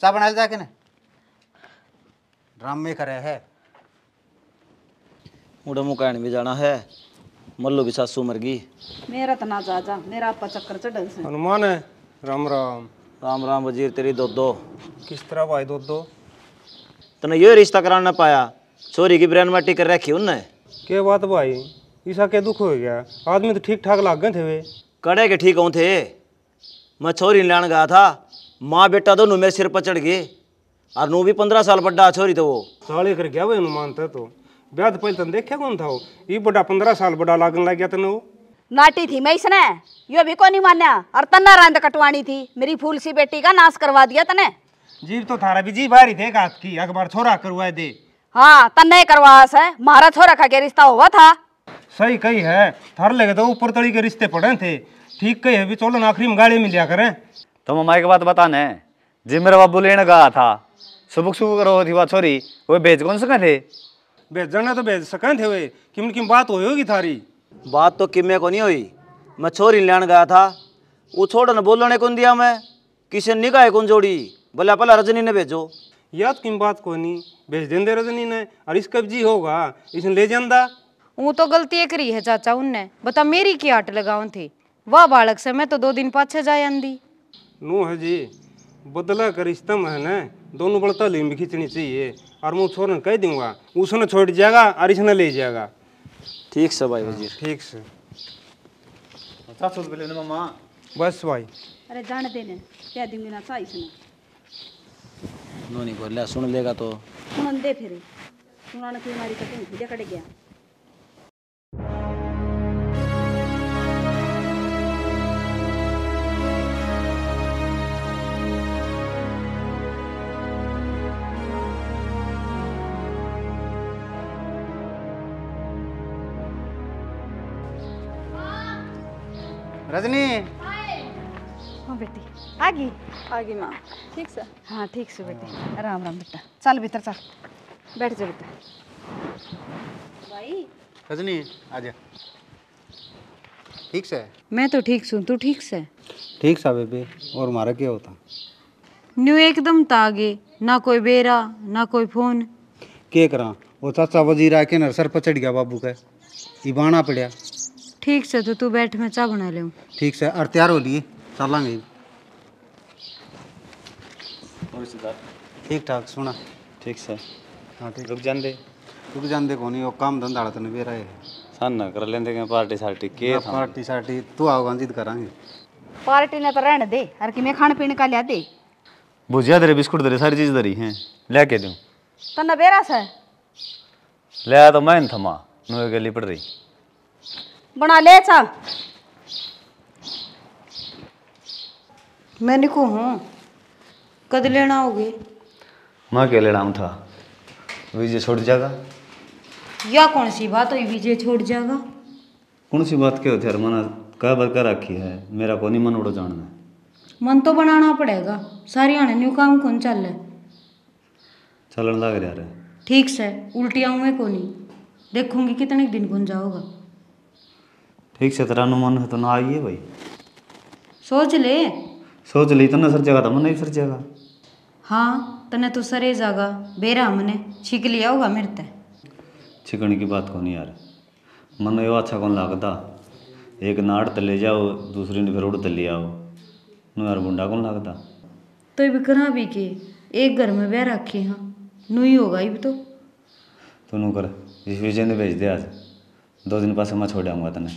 Speaker 6: चाय बना ले जाके ना ड्रामे करे है
Speaker 4: मुड़ा मुकायन भी जाना है मल्लू की सासू मर गई
Speaker 8: मेरा तो ना जा जा मेरा आपका चक्कर चढ़
Speaker 4: हनुमान है राम राम राम राम वजीर तेरी दो दो किस तरह भाई दो दो तने यो रिश्ता कराने पाया छोरी की ब्रेन माटी कर रखी उनने
Speaker 7: के बात भाई ईसा के दुख हो गया आदमी तो ठीक ठाक लाग गए थे वे
Speaker 4: कड़े के ठीक हूँ थे मैं छोरी लान गया था माँ बेटा दोनों मेरे सिर पर चढ़ गए और नू भी पंद्रह साल बड़ा छोरी तो वो साले कर गया वो हनुमान
Speaker 7: था तो ब्याह तो पहले तन देखे कौन था वो ये बड़ा पंद्रह साल बड़ा लागन लग गया तेने वो
Speaker 8: नाटी थी मैं इसने यो भी को नहीं मान्या और तन्ना रंद कटवानी थी मेरी फूल सी बेटी का नाश करवा
Speaker 7: दिया तने जीव तो थारा भी जी भारी थे कात की अकबर छोरा करवाए दे
Speaker 8: हाँ तन्ने करवास है मारा छोरा का के रिश्ता हुआ था
Speaker 7: सही कही है थर लगे तो ऊपर तड़ी के रिश्ते पड़े थे ठीक कही है भी चलो आखिरी में गाड़ी में लिया करें तुम तो हमारे के बात बताने
Speaker 5: जी मेरा बाबू लेने गया था सुबह सुबह करो थी बात छोरी वो भेज कौन सका थे
Speaker 4: भेजना तो भेज सका थे वे किम किम बात होगी थारी बात तो किमे को नहीं हुई मैं छोरी ले गया था वो छोड़न बोलने को दिया मैं किसी निकाय कौन जोड़ी बोला पहला रजनी ने भेजो याद किम बात को नहीं भेज दे रजनी ने और इस
Speaker 7: जी होगा इसने ले जाना
Speaker 2: वो तो गलती रही है चाचा उनने बता मेरी की आट लगा थी वाह बालक से मैं तो दो दिन पाछे जाए आंदी
Speaker 7: नो है जी बदला का रिश्ता है न दोनों बड़ता लिम खींचनी चाहिए और मैं छोड़ने कह दूंगा उसने छोड़ जाएगा और इसने ले जाएगा
Speaker 4: ठीक से भाई हाँ, वजीर ठीक से तासुद
Speaker 5: अच्छा, बिलेने मामा
Speaker 4: बस भाई
Speaker 8: अरे जाने देने क्या दिन अच्छा ना चाहिए
Speaker 4: सुना नोनी को ले सुन लेगा तो
Speaker 8: सुन दे फिर सुनाने की हमारी कटिंग कड़े गया रजनी हाँ बेटी आ गई आ गई माँ ठीक से हाँ ठीक से बेटी राम राम बेटा चल भीतर चल बैठ जा बेटा
Speaker 9: भाई रजनी आ जा
Speaker 6: ठीक से मैं तो ठीक सुन तू ठीक से ठीक सा बेबी और मारा क्या होता
Speaker 2: न्यू एकदम तागे ना कोई बेरा ना कोई फोन
Speaker 6: के करा वो चाचा वजीरा के नर सर पचड़ गया बाबू का इबाना पड़िया
Speaker 2: ठीक से तो तू बैठ मैं चाय बना लूँ
Speaker 6: ठीक से और तैयार हो लिए चलेंगे ठीक ठाक सुना ठीक से हाँ ठीक रुक जान दे रुक जान दे कोनी वो काम धंधा तो नहीं बेरा है साना कर लेंगे के पार्टी सार्टी के पार्टी सार्टी तू आओ जिद करांगे
Speaker 8: पार्टी ने तो रहने दे और कि मैं खाने पीने का लिया दे
Speaker 5: भुजिया दे बिस्कुट दे सारी चीज दे हैं ले के दूं
Speaker 8: तन्ना बेरा सा
Speaker 5: ले आ तो मैं थमा नुए के पड़ रही
Speaker 8: बना ले चा अच्छा। मैं निको हूँ
Speaker 2: कद लेना होगी
Speaker 5: मैं क्या लेना था विजय छोड़ जाएगा
Speaker 2: या कौन सी बात हो विजय छोड़ जाएगा
Speaker 5: कौन सी बात क्या होती है मना कह बद कर रखी है मेरा को नहीं मन उड़ो जानना
Speaker 2: मन तो बनाना पड़ेगा सारी आने न्यू काम कौन चल रहा
Speaker 5: चलन लग रहा है
Speaker 2: ठीक से उल्टी आऊँ मैं नहीं देखूंगी कितने दिन कौन जाओगा
Speaker 5: ठीक से तेरा अनुमान है तो ना आइए भाई सोच ले सोच ली ना सर जगह था तो नहीं सर जगह
Speaker 2: हाँ तने तो सरे जागा बेरा हमने छिक लिया होगा मेरे ते
Speaker 5: छिकने की बात कौन यार मन यो अच्छा कौन लगता एक नाट तले जाओ दूसरी ने फिर उड़ तले आओ नु यार बुंडा कौन लगता
Speaker 2: तो भी करा भी के एक घर में बह रखे हाँ नू ही होगा ये तो
Speaker 5: तो नू कर इस विजय ने भेज दिया आज दो दिन पास मैं छोड़ आऊँगा तने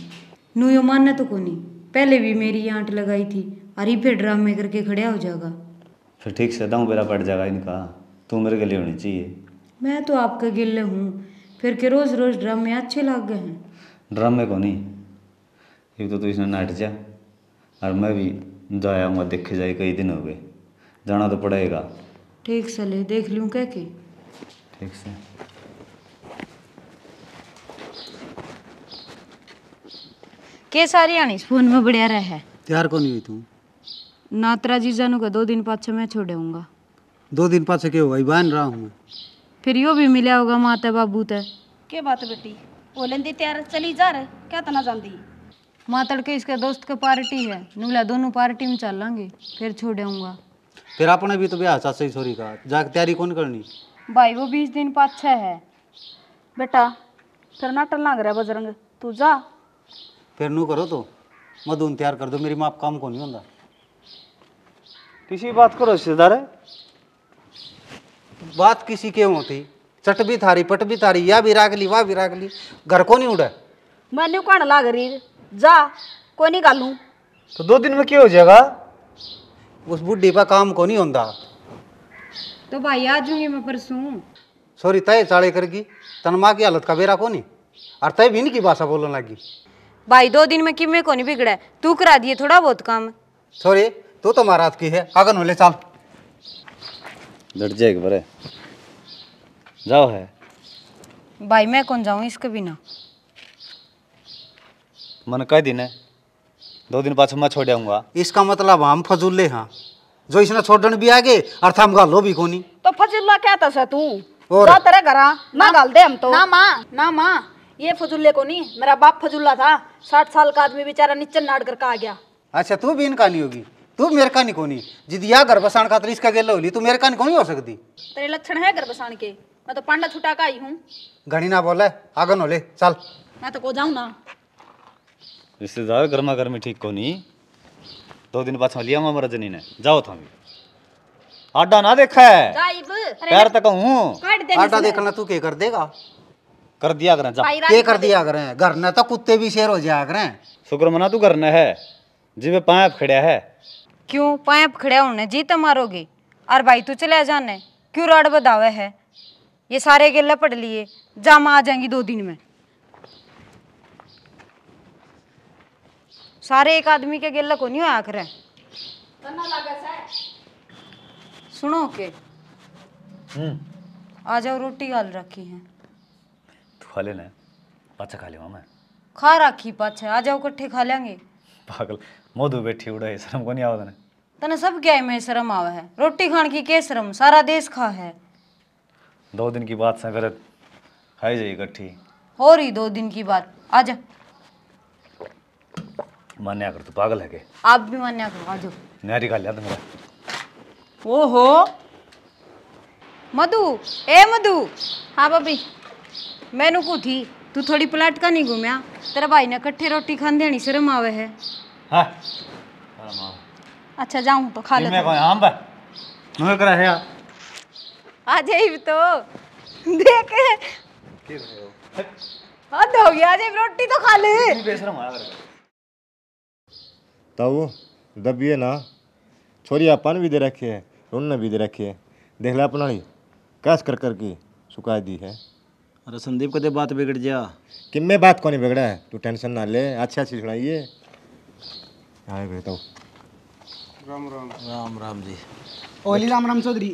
Speaker 2: नू यो मानना तो कोनी पहले भी मेरी आंट लगाई थी अरे फिर ड्रामे करके खड़ा हो जाएगा
Speaker 5: फिर ठीक से दाऊ बेरा पड़ जाएगा इनका तू मेरे गले होनी चाहिए
Speaker 2: मैं तो आपके गिले हूँ फिर के रोज रोज ड्रामे अच्छे लग गए हैं
Speaker 5: ड्रामे को नहीं एक तो तू इसने नाट जा और मैं भी जाया हुआ देखे जाए कई दिन हो गए जाना तो पड़ेगा
Speaker 2: ठीक से ले देख लूँ कह के ठीक से के सारी आनी फोन में बढ़िया रहे है
Speaker 6: तैयार कौन हुई तू
Speaker 2: नातरा जीजा नु का दो दिन पाछे मैं छोड़ूंगा
Speaker 6: दो दिन पाछे के होई बहन रहा हूं
Speaker 2: फिर यो भी मिला होगा माता बाबू ते
Speaker 8: के बात बेटी बोलन दी तैयार चली जा रे क्या तना जानती
Speaker 2: मातड़ के इसके दोस्त के पार्टी है नुला दोनों पार्टी में चल लेंगे फिर छोड़ूंगा
Speaker 6: फिर अपने भी तो ब्याह चाचा ही छोरी का जाके तैयारी कौन करनी
Speaker 8: भाई वो 20 दिन पाछे है बेटा फिर ना टल लग रहा बजरंग तू जा
Speaker 6: फिर नू करो तो मधुन तैयार कर दो मेरी माँ काम को नहीं होता किसी बात करो रिश्तेदार बात किसी के होती चट भी थारी पट भी थारी या भी राग ली वाह भी राग ली घर को नहीं उड़ा
Speaker 8: मैंने कौन ला रही जा कोई नहीं गालू
Speaker 6: तो दो दिन में क्या हो जाएगा उस बुढ़ी पर काम को नहीं होता
Speaker 2: तो भाई आ जाऊंगी मैं परसों
Speaker 6: सॉरी तय चाड़े करगी तन माँ की हालत का बेरा को नहीं और तय भी इनकी भाषा बोलने लगी
Speaker 2: भाई दो दिन में कि मैं कौन बिगड़ा तू करा दिए थोड़ा बहुत काम
Speaker 6: सॉरी तू तो महाराज की है आगन हो ले चल
Speaker 5: डट जाएगा बरे जाओ है
Speaker 2: भाई मैं कौन जाऊं इसके बिना
Speaker 6: मन कह दिन है दो दिन पास मैं छोड़ आऊंगा इसका मतलब हम फजूले हाँ जो इसने छोड़न भी आगे अर्थ हम गालो भी कोनी
Speaker 8: तो फजूला क्या था तू और तेरे घर ना गाल दे हम तो ना माँ ना माँ ये फजुल्ले को नहीं मेरा बाप फजुल्ला था साठ साल का आदमी बेचारा निचन नाड़ कर आ गया
Speaker 6: अच्छा तू भी इनकानी होगी तू मेरे का नहीं कोनी जिदिया गर्भसान का इसका गेला होली तू मेरे का नहीं कोनी हो सकती
Speaker 8: तेरे लक्षण है गर्भसान के मैं तो पांडा छुटा का आई हूँ
Speaker 6: घनी ना बोले आगन होले चल
Speaker 8: मैं तो को जाऊँ ना
Speaker 6: इससे रिश्तेदार
Speaker 5: गर्मा गर्मी ठीक को नहीं दो दिन बाद लिया मामा रजनी ने जाओ था
Speaker 6: आडा ना देखा
Speaker 8: है पैर तक हूं आडा देखना
Speaker 6: तू के कर देगा कर दिया करें जा ये कर दिया करें घर ने तो कुत्ते भी शेर हो जाया करें शुक्र मना तू घर ने है जी वे पाए खड़ा है
Speaker 2: क्यों पाए खड़ा होने जी तो मारोगे और भाई तू चले जाने क्यों राड बदावे है ये सारे गेले पढ़ लिए जाम आ जाएंगी दो दिन में सारे एक आदमी के गेले को नहीं होया करे सुनो के हम्म। आ जाओ रोटी गाल रखी है
Speaker 5: खा लेना पाचा पाछा खा लेवा मैं
Speaker 2: खा रखी पाचा आ जाओ इकट्ठे खा लेंगे
Speaker 5: पागल मोदु बैठी उड़ा है शर्म को नहीं आवा तने
Speaker 2: तने सब क्या है मैं शर्म आवा है रोटी खान की क्या शर्म सारा देश खा है
Speaker 5: दो दिन की बात सा गलत खाई जाए इकट्ठी
Speaker 2: हो रही दो दिन की बात आ जा
Speaker 5: मान्या कर तू पागल है के
Speaker 2: आप भी मान्या करो आ जाओ
Speaker 5: नहरी खा लिया तुम्हारा
Speaker 2: तो ओहो मधु ए मधु हाँ भाभी मैनू को थी तू थोड़ी पलट का नहीं घूमया तेरा भाई ने कट्ठे रोटी खांदे नहीं शर्म आवे है
Speaker 5: हां
Speaker 8: अच्छा जाऊं तो खा ले मैं
Speaker 5: कोई आम बा
Speaker 6: मैं करा है
Speaker 8: आ जाई तो देख
Speaker 6: के हो
Speaker 5: हद हो गया आज रोटी तो खा ले नहीं बेशरम
Speaker 6: आया कर
Speaker 9: तब दबिए ना छोरी अपन भी दे रखे है उनने भी दे रखे है देख ले अपना कैश कर कर करके सुखा दी है अरे संदीप कदे बात बिगड़ जा कि मैं बात कौन बिगड़ा है तू टेंशन ना ले अच्छा अच्छी सुनाइए
Speaker 4: आए बेटा तो। राम राम राम राम जी
Speaker 3: ओली राम राम चौधरी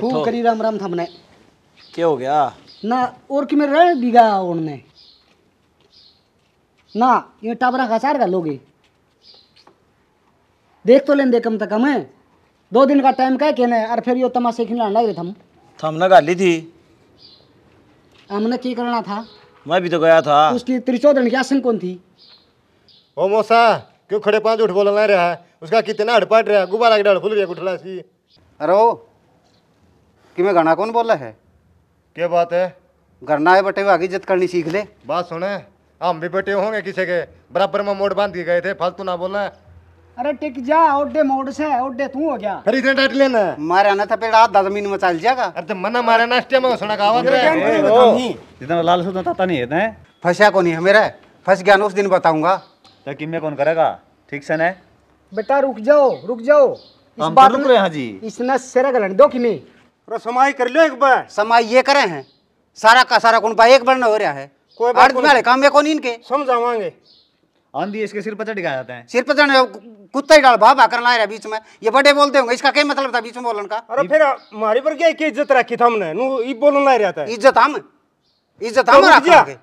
Speaker 3: खूब करी राम राम था मैंने क्या हो गया ना और कि मैं रह दिगा उनने ना ये टाबरा का सार का लोगे देख तो लेन दे कम तक हमें दो दिन का टाइम कह के ना और फिर यो तमाशे खिलाने लग रहे थम
Speaker 4: थम ना गाली थी
Speaker 3: हाँ, हमने की करना था
Speaker 4: मैं भी तो गया था
Speaker 3: उसकी त्रिचोदन की आसन कौन थी
Speaker 4: ओ मोसा
Speaker 9: क्यों खड़े पाँच उठ बोलना रहा है उसका कितना हड़पाट रहा है गुब्बारा की डाल खुल गया गुठला सी अरे ओ कि मैं गाना कौन बोल रहा है क्या बात है गरना है हुए आगे इज्जत करनी सीख ले बात सुने हम भी बटे होंगे किसी के बराबर में मोड़ बांध के गए थे फालतू ना बोलना है
Speaker 3: अरे टिक जा ओडे मोड़ से ओडे तू हो गया
Speaker 9: अरे इतने डट लेना है
Speaker 6: मारा ना था पेड़ आधा जमीन में चल जाएगा अरे तो मना मारे ना स्टे में सुना का आवाज रे जितना तो लाल सुन ताता नहीं है ना फंसा को नहीं है मेरा फस गया उस दिन बताऊंगा तो कि मैं कौन करेगा ठीक से ना
Speaker 3: बेटा रुक जाओ रुक जाओ इस तो बात रुक रहे हैं हाँ जी इसने
Speaker 6: सिर गलन दो कि नहीं अरे समाई कर लो एक बार समाई ये करे हैं सारा का सारा कौन पा एक बार ना हो रहा है कोई बात नहीं काम में कौन इनके समझावांगे आंधी इसके सिर पर चढ़ जाता है सिर पर चढ़ कुत्ता ही डाल बाबा कर है बीच में ये बड़े बोलते होंगे इसका क्या मतलब था बीच में बोलने का अरे फिर हमारी पर क्या इज्जत रखी था हमने बोलना ही रहता है इज्जत हम इज्जत हम तो रखेंगे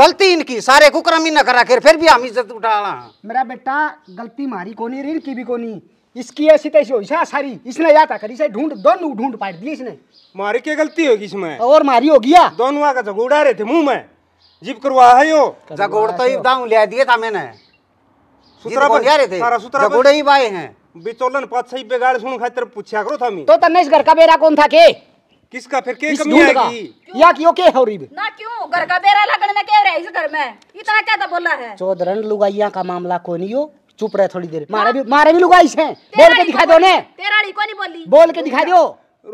Speaker 6: गलती इनकी सारे कुकरम ही न करा कर फिर भी हम इज्जत उठा ला
Speaker 3: मेरा बेटा गलती मारी कोनी रील इनकी भी कोनी इसकी ऐसी तैसी हो सा सारी इसने या था करी से ढूंढ दोनों ढूंढ पाट दिए इसने
Speaker 7: मारी क्या गलती होगी इसमें
Speaker 3: और मारी होगी दोनों आगे झगड़ा रहे
Speaker 6: थे
Speaker 7: मुंह में जीप करवा है यो जगोड़ तो इदा दाऊ ले दिए था मैंने सुतरा पर जा रहे थे सारा सुतरा जगोड़े ही बाए हैं बिचोलन पाँच सही बेगाड़ सुन खातिर पूछा करो था मैं तो तन्ने इस घर का बेरा
Speaker 3: कौन था के किसका फिर के कमी आएगी या क्यों के हो रही ना
Speaker 8: क्यों घर का बेरा लगन में के रहे इस घर में इतना क्या तो बोला है
Speaker 3: चौधरन लुगाइया का मामला कोनी हो चुप रहे थोड़ी देर मारे भी मारे भी लुगाई से बोल के दिखा दो ने
Speaker 7: तेरा को कोनी बोली बोल के दिखा दो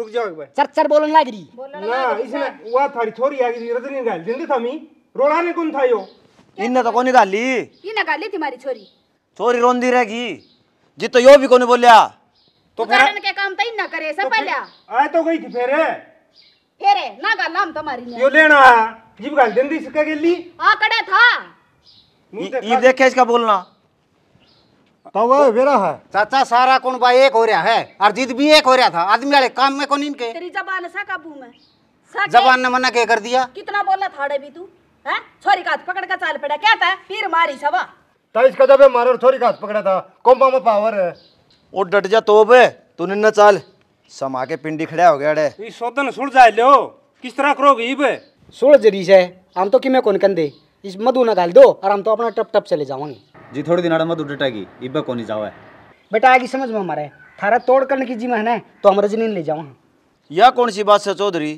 Speaker 7: रुक जाओ एक बार
Speaker 3: चर चर बोलन लाग रही
Speaker 7: ना इसने वो थारी छोरी आ गई रजनी गाल
Speaker 4: जिंदे था मी रोड़ा ने कुन था यो इनने तो कोनी गाली
Speaker 8: इनने गाली थी मारी छोरी
Speaker 4: छोरी रोंदी रहेगी जी तो यो भी कोनी बोलिया तो, तो कारण
Speaker 8: के काम तो इनना करे तो सब पहला
Speaker 4: आए तो गई थी फेरे
Speaker 8: फेरे ना गाल हम तुम्हारी ने यो लेना
Speaker 7: जीव
Speaker 4: गाल दिन दी सके गेली
Speaker 8: आ हाँ, कड़े था
Speaker 4: ये देखे इसका बोलना तो वो मेरा है
Speaker 6: चाचा सारा कौन भाई एक हो रहा है और जीत भी एक हो रहा था आदमी वाले
Speaker 9: काम में कौन इनके
Speaker 8: तेरी जबान सा काबू में जबान ने मना के कर दिया कितना बोला थाड़े भी तू हाँ? छोरी का हाथ पकड़ कर चाल पड़ा क्या था फिर मारी सवा
Speaker 9: तो इसका जब मारो छोरी
Speaker 4: का हाथ पकड़ा था कोम्बा में पावर है वो डट जा तो बे तूने न चाल समा
Speaker 3: के पिंडी खड़ा हो गया रे ई सोदन सुन जाए लो किस तरह करोगे बे सुन जरी से हम तो किमे कोन कंदे इस मधु ना डाल दो और हम तो अपना टप टप चले जावांगे जी थोड़ी दिन मधु
Speaker 4: डटेगी इबे कोनी जावे
Speaker 3: बेटा आगी समझ में मारे थारा तोड़ करने की जिम्मन है तो हम रजनी ले जाओ
Speaker 4: या कौन सी बात से चौधरी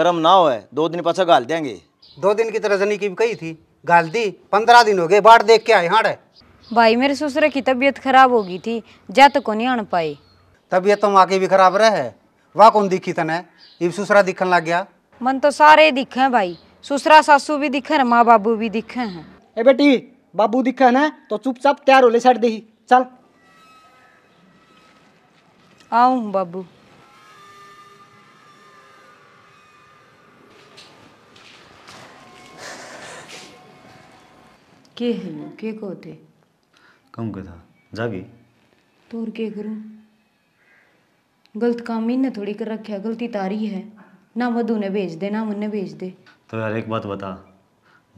Speaker 4: गरम ना होए दो दिन पाछा गाल देंगे दो दिन की तरह जनी
Speaker 6: की कही थी गाल दी पंद्रह दिन हो गए बाढ़ देख के आए हाड़ भाई मेरे
Speaker 2: ससुर की तबीयत खराब हो गई थी जा को नहीं आन पाई
Speaker 6: तबीयत तो माँ की भी खराब रहे वाह कौन दिखी तने इब ससुरा दिखन लग गया
Speaker 2: मन तो सारे दिखे भाई ससुरा सासू भी दिखे माँ बाबू भी दिखे हैं ए बेटी बाबू दिखे है ना तो चुपचाप तैयार हो ले साइड चल आऊँ बाबू के हनु के कोते
Speaker 5: कहूँ के था जागी
Speaker 2: तो और के करूँ गलत काम ही ने थोड़ी कर रखे है गलती तारी है ना वधू ने भेज दे ना मुन्ने भेज दे
Speaker 5: तो यार एक बात बता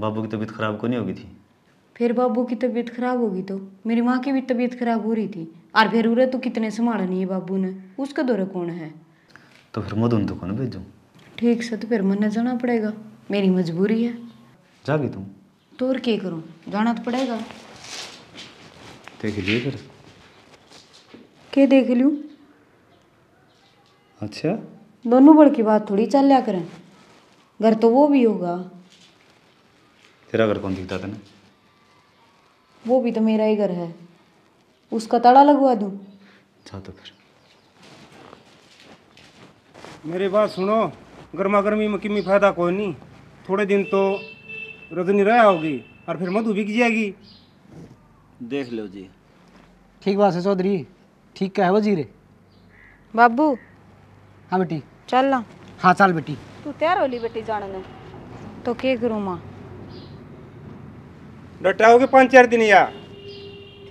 Speaker 5: बाबू की तबीयत खराब को नहीं होगी थी
Speaker 2: फिर बाबू की तबीयत खराब होगी तो मेरी माँ की भी तबीयत खराब हो रही थी और फिर उरे तो कितने संभालनी है बाबू ने उसका दौरा कौन है
Speaker 5: तो फिर मधुन तो कौन भेजूँ
Speaker 2: ठीक से तो फिर मन जाना पड़ेगा मेरी मजबूरी है जागी तुम तो और क्या करूँ जाना तो पड़ेगा देख लिए फिर के देख लूँ अच्छा दोनों बड़ की बात थोड़ी चल लिया करें घर तो वो भी होगा
Speaker 5: तेरा घर कौन दिखता था ना
Speaker 2: वो भी तो मेरा ही घर है उसका ताला लगवा दूँ
Speaker 7: जा तो फिर मेरी बात सुनो गर्मा गर्मी में किमी फायदा कोई नहीं थोड़े दिन तो रजनी रहा होगी और फिर मधु बिक जाएगी देख लो जी
Speaker 3: ठीक बात है चौधरी ठीक क्या है वजीरे बाबू हाँ बेटी चल ना हाँ चल बेटी
Speaker 8: तू तैयार होली बेटी जाने ने
Speaker 7: तो के करूँ माँ डटा होगी पाँच चार दिन या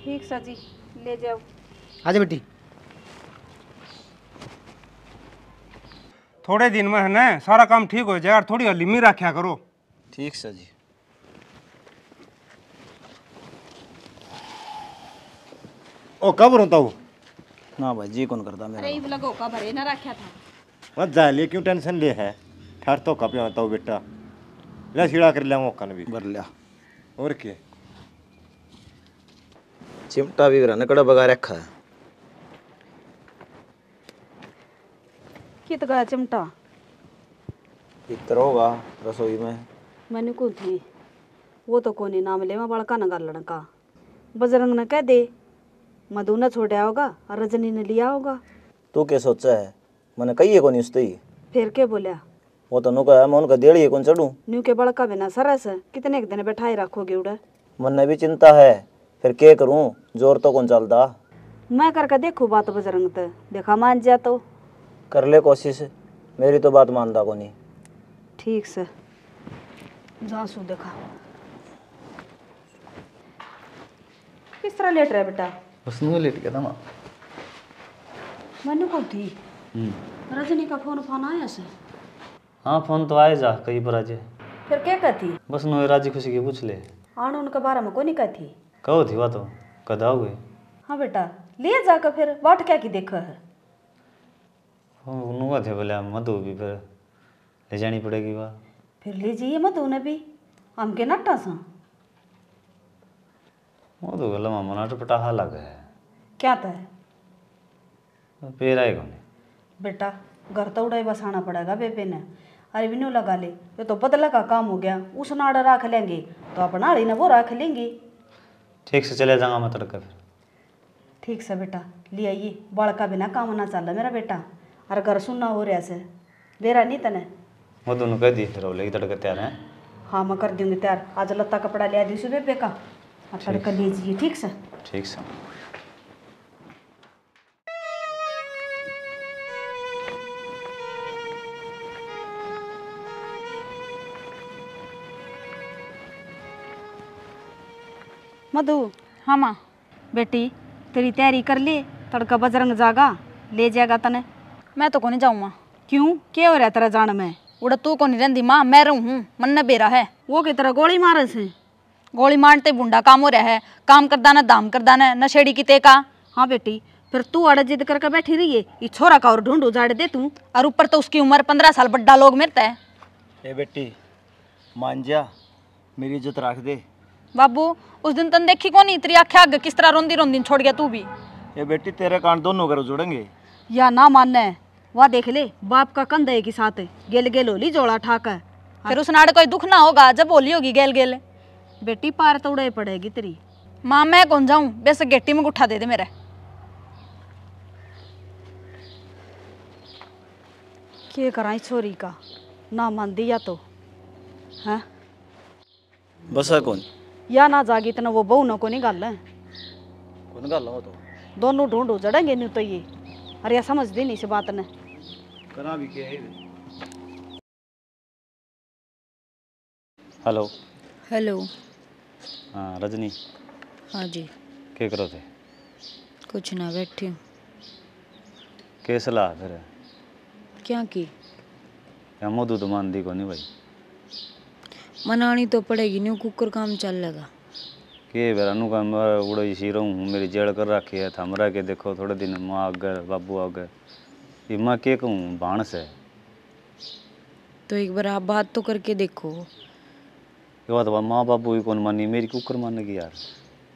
Speaker 8: ठीक सर जी ले जाओ
Speaker 7: आज बेटी थोड़े दिन में है ना सारा काम ठीक हो जाए और थोड़ी हलीमी रखा करो
Speaker 4: ठीक सर जी ओ कब रोता हूँ ना भाई जी कौन करता मेरा
Speaker 8: अरे लग होका भरे ना रखा
Speaker 9: था मत जा ले क्यों टेंशन ले है ठहर तो कब आता हूँ बेटा ले
Speaker 4: सीढ़ा कर ले मौका ने भी भर लिया और के चिमटा भी भरा नकड़ा बगा रखा है
Speaker 8: कित का चिमटा
Speaker 4: इतर होगा रसोई में
Speaker 8: मैंने को थी वो तो कोनी नाम लेवा बड़का नगर लड़का बजरंग न कह दे मधु ने छोड़ा होगा और रजनी ने लिया होगा
Speaker 4: तू क्या सोचा है मैंने कही है कोनी तो उसती
Speaker 8: फिर के बोलिया
Speaker 4: वो तो नुका है मैं उनका देड़ी है कौन चढ़ू
Speaker 8: न्यू के बड़का बिना सरस है कितने एक दिन बैठाई रखोगे उड़ा
Speaker 4: मन ने भी चिंता है फिर के करूं जोर तो कौन चलता
Speaker 8: मैं करके देखू बात बजरंग ते देखा मान जा तो
Speaker 4: कर ले कोशिश मेरी तो बात मानता कोनी
Speaker 8: ठीक से जा सू देखा किस तरह लेट रहा बेटा
Speaker 5: बस मुँह लेट गया था माँ मैंने को थी हम्म।
Speaker 8: रजनी का फोन फोन आया से
Speaker 5: हाँ फोन तो आए जा कहीं पर आजे
Speaker 8: फिर क्या कहती
Speaker 5: बस नो राजी खुशी की पूछ ले
Speaker 8: आन उनके बारे में को नहीं कहती
Speaker 5: कहो थी वातो तो कदाओगे
Speaker 8: हाँ बेटा ले जा कर फिर बाट क्या की देखा है
Speaker 5: नुआ थे बोले मधु भी फिर ले जानी पड़ेगी वाह
Speaker 8: फिर लीजिए मधु ने भी हम के नट्टा सा
Speaker 5: ಮೊದಲ ಮಮ್ಮನಾಟ ಬಿಟ್ಟ ಹಾಲಾಗ ಕ್ಯಾತ पेरा ही कोने
Speaker 8: बेटा घर तो उड़ाई बसाना पड़ेगा बेबे ने अरे भी लगा ले ये तो बदला का काम हो गया उस नाड़ा रख लेंगे तो अपना ना वो रख लेंगे
Speaker 5: ठीक से चले जाऊंगा मैं तड़का फिर
Speaker 8: ठीक से बेटा ले आइए बाल का बिना काम ना चल मेरा बेटा अरे घर सुनना हो रहा से बेरा नहीं तने
Speaker 5: वो दोनों कह दिए फिर बोले तड़का तैयार है
Speaker 8: हाँ मैं कर दूंगी तैयार आज लत्ता कपड़ा लिया आ दी सुबह बेका आप पढ़ कर लीजिए ठीक सर ठीक सर मधु हाँ माँ बेटी तेरी तैयारी कर ली तड़का बजरंग जागा ले जाएगा तने मैं तो कौन जाऊँ माँ क्यों क्या हो रहा है तेरा जान में उड़ा तू कौन रहती माँ मैं रहूँ मन बेरा है वो की तरह गोली मारे से गोली मारते बुंडा काम हो रहा है काम करदाना दाम करदाना नशेड़ी किते का हाँ बेटी फिर तू अड़ जिद करके बैठी रही है छोरा का और ढूंढ उजाड़ दे तू और ऊपर तो उसकी उम्र पंद्रह साल बड्डा लोग मिलता है
Speaker 4: ए बेटी मान जा मेरी इज्जत रख दे
Speaker 8: बाबू उस दिन तन देखी कौन इतनी आख्या किस तरह रोंदी रोंदी छोड़ गया तू भी
Speaker 4: ए बेटी तेरे कान दोनों घर जुड़ेंगे
Speaker 8: या ना मानना है वह देख ले बाप का कंधे के साथ गेल गेल होली जोड़ा ठाकर हाँ। फिर उस नाड़ कोई दुख ना होगा जब होली होगी गेल गेल बेटी पार तो उड़ाई पड़ेगी तेरी माँ मैं कौन जाऊं बस गेटी में गुठा दे दे मेरा क्या करा छोरी का ना मानती या तो है बसा कौन या ना जागी तना वो बहू ना को नहीं गल कौन गल हो तो दोनों ढूंढो जड़ेंगे नहीं तो ये अरे या समझती नहीं इस बात ने
Speaker 4: करा भी क्या हेलो हेलो हाँ, रजनी हाँ जी
Speaker 5: के करो थे
Speaker 2: कुछ ना बैठी हूँ
Speaker 5: के सलाह फिर क्या की क्या मोदू तो मान दी को नहीं भाई
Speaker 2: मनानी तो पड़ेगी न्यू कुकर काम चल लगा
Speaker 5: के बेरा नु काम उड़ो सी रहूं मेरी जेल कर रखी है थमरा के देखो थोड़े दिन माँ आगे बाबू आगे ये के कहूँ भाणस है
Speaker 2: तो एक बार आप बात तो करके देखो
Speaker 5: बाद माँ बाप ही कौन मानी मेरी कुकर मानेगी यार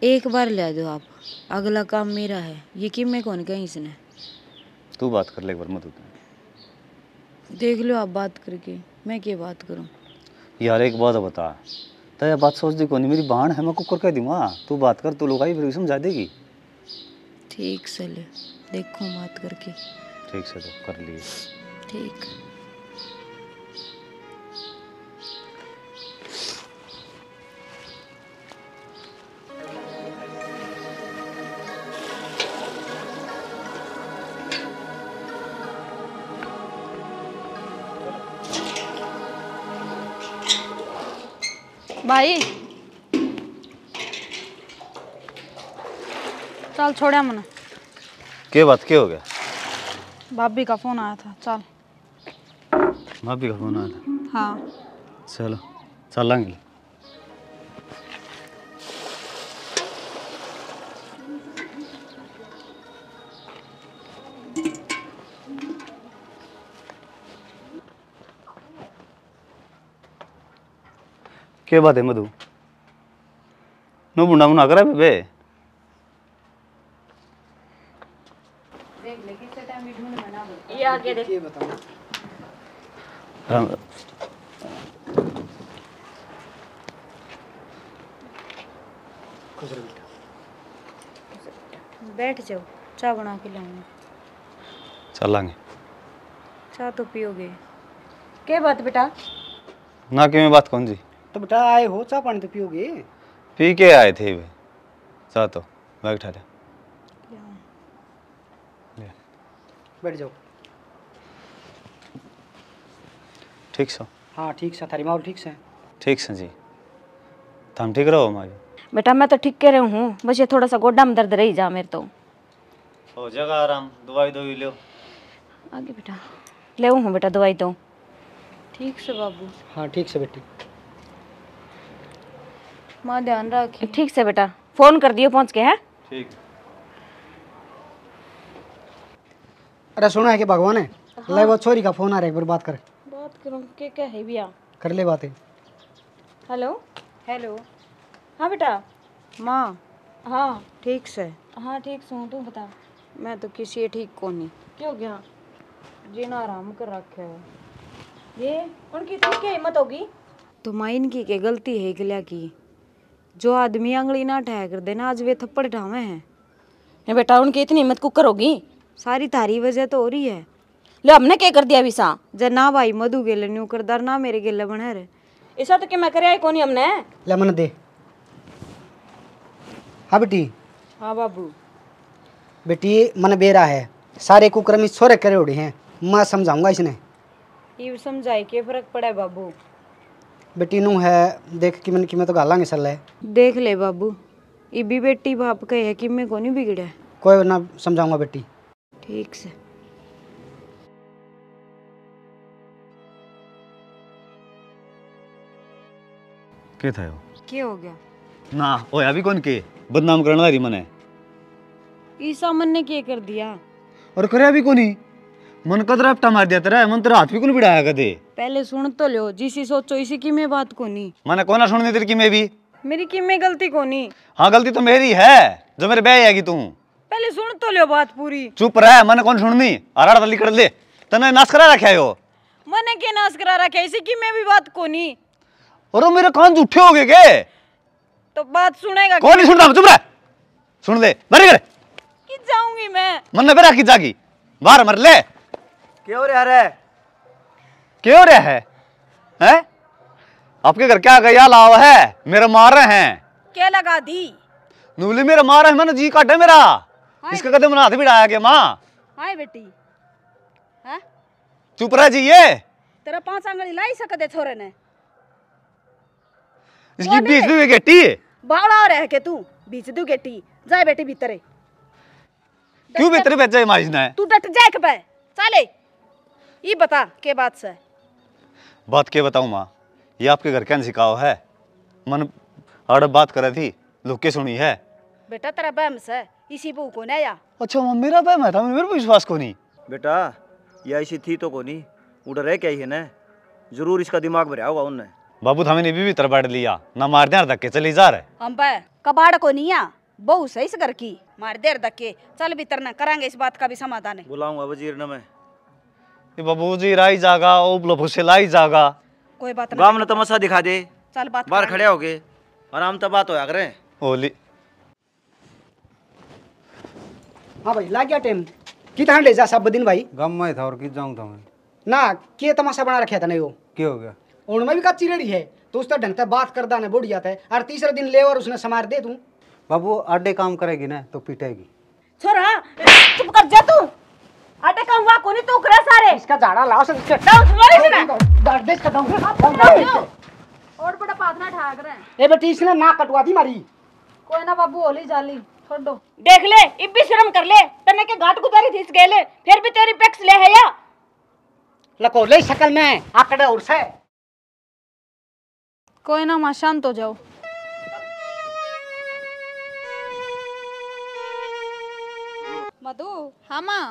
Speaker 2: एक बार ले दो आप अगला काम मेरा है ये कि मैं कौन कहीं इसने
Speaker 5: तू बात कर ले एक बार मत
Speaker 2: देख लो आप बात करके मैं क्या बात करूँ
Speaker 5: यार एक बात बता तो ये बात सोच दी कौन मेरी बहन है मैं कुकर कह दी माँ तू बात कर तू लोग आई फिर समझा देगी ठीक सर
Speaker 2: देखो बात करके
Speaker 5: ठीक सर कर लिए
Speaker 1: ठीक
Speaker 8: भाई चल छोड़ा मना
Speaker 5: के बात के हो गया
Speaker 8: भाभी का फोन आया था चल
Speaker 5: भाभी का फोन आया
Speaker 8: था हाँ
Speaker 5: चलो चल लेंगे क्या बात है मधु नो बुंडा मुना करा बे
Speaker 9: हाँ।
Speaker 2: बैठ जाओ चाय बना के लाऊंगा
Speaker 5: चलेंगे
Speaker 3: चाय तो पियोगे क्या बात बेटा
Speaker 5: ना के में बात कौन जी
Speaker 3: तो बेटा आए हो चाह पानी तो पियोगे
Speaker 5: पी के आए थे वे चाह तो बैग ले बैठ जाओ ठीक सो
Speaker 3: हाँ ठीक सा थारी माहौल ठीक से
Speaker 5: ठीक से जी तुम ठीक रहो हमारी
Speaker 1: बेटा मैं तो ठीक कह रही हूँ बस ये थोड़ा सा गोड्डा में दर्द रही जा मेरे तो
Speaker 5: हो जाएगा आराम दवाई दो लो
Speaker 1: आगे बेटा ले हूँ बेटा दवाई दो
Speaker 3: ठीक से बाबू हाँ ठीक से बेटी
Speaker 1: माँ ध्यान रख ठीक से बेटा फोन कर दियो पहुंच के है
Speaker 3: ठीक अरे सुना है कि भगवान है हाँ। ले वो छोरी का फोन आ रहा है एक बार बात कर
Speaker 1: बात करूं के क्या है भैया कर ले बातें हेलो हेलो हाँ बेटा माँ हाँ ठीक से हाँ ठीक सुन तू बता
Speaker 2: मैं तो किसी ठीक को नहीं
Speaker 1: क्यों गया जीना आराम कर रखे है ये उनकी तो क्या हिम्मत होगी
Speaker 2: तो माइन की क्या गलती है गलिया की जो आदमी अंगली ना ठहर कर देना आज वे थप्पड़ ठावे है बेटा उनकी इतनी हिम्मत कुकर करोगी सारी तारी वजह तो हो रही है लो हमने क्या कर दिया अभी सा जब ना भाई मधु गेले न्यू करदार ना मेरे गेले बने रे
Speaker 1: ऐसा तो क्या मैं करे कोनी हमने
Speaker 3: ले मन दे हाँ बेटी हाँ बाबू बेटी मन बेरा है सारे कुकर्मी छोरे करे उड़े हैं मैं समझाऊंगा इसने
Speaker 2: ये समझाए के फर्क पड़ा बाबू
Speaker 3: बेटी नु है देख कि मन कि मैं तो गालांगे सल्ले
Speaker 2: देख ले बाबू ई बेटी बाप का है कि मैं कोनी बिगड़ा
Speaker 3: कोई ना समझाऊंगा बेटी ठीक से
Speaker 5: के था के हो गया ना ओया भी कौन के बदनाम करना रही मने
Speaker 2: ईसा मन ने के कर दिया
Speaker 5: और करया भी कोनी मन का रपटा मार दिया तेरा मन तेरा हाथ भी कुल बिड़ाया कदे
Speaker 2: पहले सुन तो लियो जिसी सोचो इसी की मैं बात कोनी
Speaker 5: मैंने कोना सुनने तेरी की मैं भी
Speaker 2: मेरी की मैं गलती कोनी
Speaker 5: हाँ गलती तो मेरी है जो मेरे बह आएगी तू
Speaker 2: पहले सुन तो लो बात पूरी चुप
Speaker 5: रह मैंने कौन सुननी आराड़ दली कर ले तने नाश करा रखे हो
Speaker 2: मैंने के नाश करा रखे इसी की मैं भी बात कोनी
Speaker 5: और मेरे कान झूठे हो गए के
Speaker 2: तो बात सुनेगा कौन नहीं सुनता चुप
Speaker 5: रह सुन ले बरी कर
Speaker 4: कि जाऊंगी मैं
Speaker 5: मन ने बेरा की जागी बाहर मर ले क्यों रह रहे क्यों रहे है हैं आपके घर क्या गया लाव है मेरा मार रहे हैं
Speaker 8: क्या लगा दी
Speaker 5: नूली मेरा मार है मैंने जी काटे मेरा इसका कदम ना हाथ बिड़ाया गया माँ हाय बेटी चुप रह जी ये
Speaker 8: तेरा पांच आंगली लाई सकते छोरे ने
Speaker 5: इसकी बीच भी गेटी
Speaker 8: बावड़ा रह के तू बीच दू गेटी जाए बेटी भीतरे क्यों भीतरे
Speaker 5: बैठ जाए माइज ने
Speaker 8: तू डट जाए के पे चले ये बता के बात से
Speaker 5: बात के बताऊ माँ ये आपके घर का सिखाओ है मन अड़ बात करे थी लुके सुनी है
Speaker 8: बेटा तेरा बहम से इसी बहू को नया
Speaker 5: अच्छा माँ मेरा बहम है था मेरे पर विश्वास को नहीं
Speaker 4: बेटा यह ऐसी थी तो को नहीं उड़ रहे क्या ही है ना जरूर इसका दिमाग भरा होगा उनने
Speaker 5: बाबू था भी, भी तरह लिया ना मार दे धक्के चले जा रहे
Speaker 8: हम पे कबाड़ को नहीं आ बहू से इस घर की मार देर धक्के चल भीतर ना करेंगे इस बात का भी समाधान
Speaker 4: बुलाऊंगा वजीर ना मैं
Speaker 5: बाबूजी राई जागा ओ लफुसे लाई जागा
Speaker 4: कोई बात नहीं गाम न तमसा दिखा दे चल बात बार खड़े होगे आराम तो बात होया करे
Speaker 6: होली
Speaker 3: हां भाई लाग गया टाइम कितना ले जा सब दिन भाई गम में था और किस जाऊं था मैं ना के तमाशा बना रखे था नहीं वो क्या हो गया उन में भी कच्ची रेडी है तो उस उसका तो ढंग से बात करता ना बुढ़िया थे और तीसरे दिन ले और उसने समार दे तू
Speaker 6: बाबू अड्डे काम करेगी ना तो पीटेगी
Speaker 3: छोरा चुप कर जा तू अटे कंवा कोनी तू करा सारे इसका झाड़ा लाओ सब डाउस मारे से ना डर दे इसका डाउस
Speaker 8: और बड़ा पादना
Speaker 1: ठाक रहे
Speaker 3: ए बेटी इसने ना कटवा दी मारी
Speaker 1: कोई ना बाबू होली जाली छोड़ दो देख ले इब भी शर्म कर ले तने के घाट को तेरी इस गेले फिर भी तेरी पेक्स ले है या
Speaker 3: लको ले शक्ल में आकड़े और से
Speaker 1: कोई
Speaker 8: ना मां शांत हो जाओ मधु हाँ माँ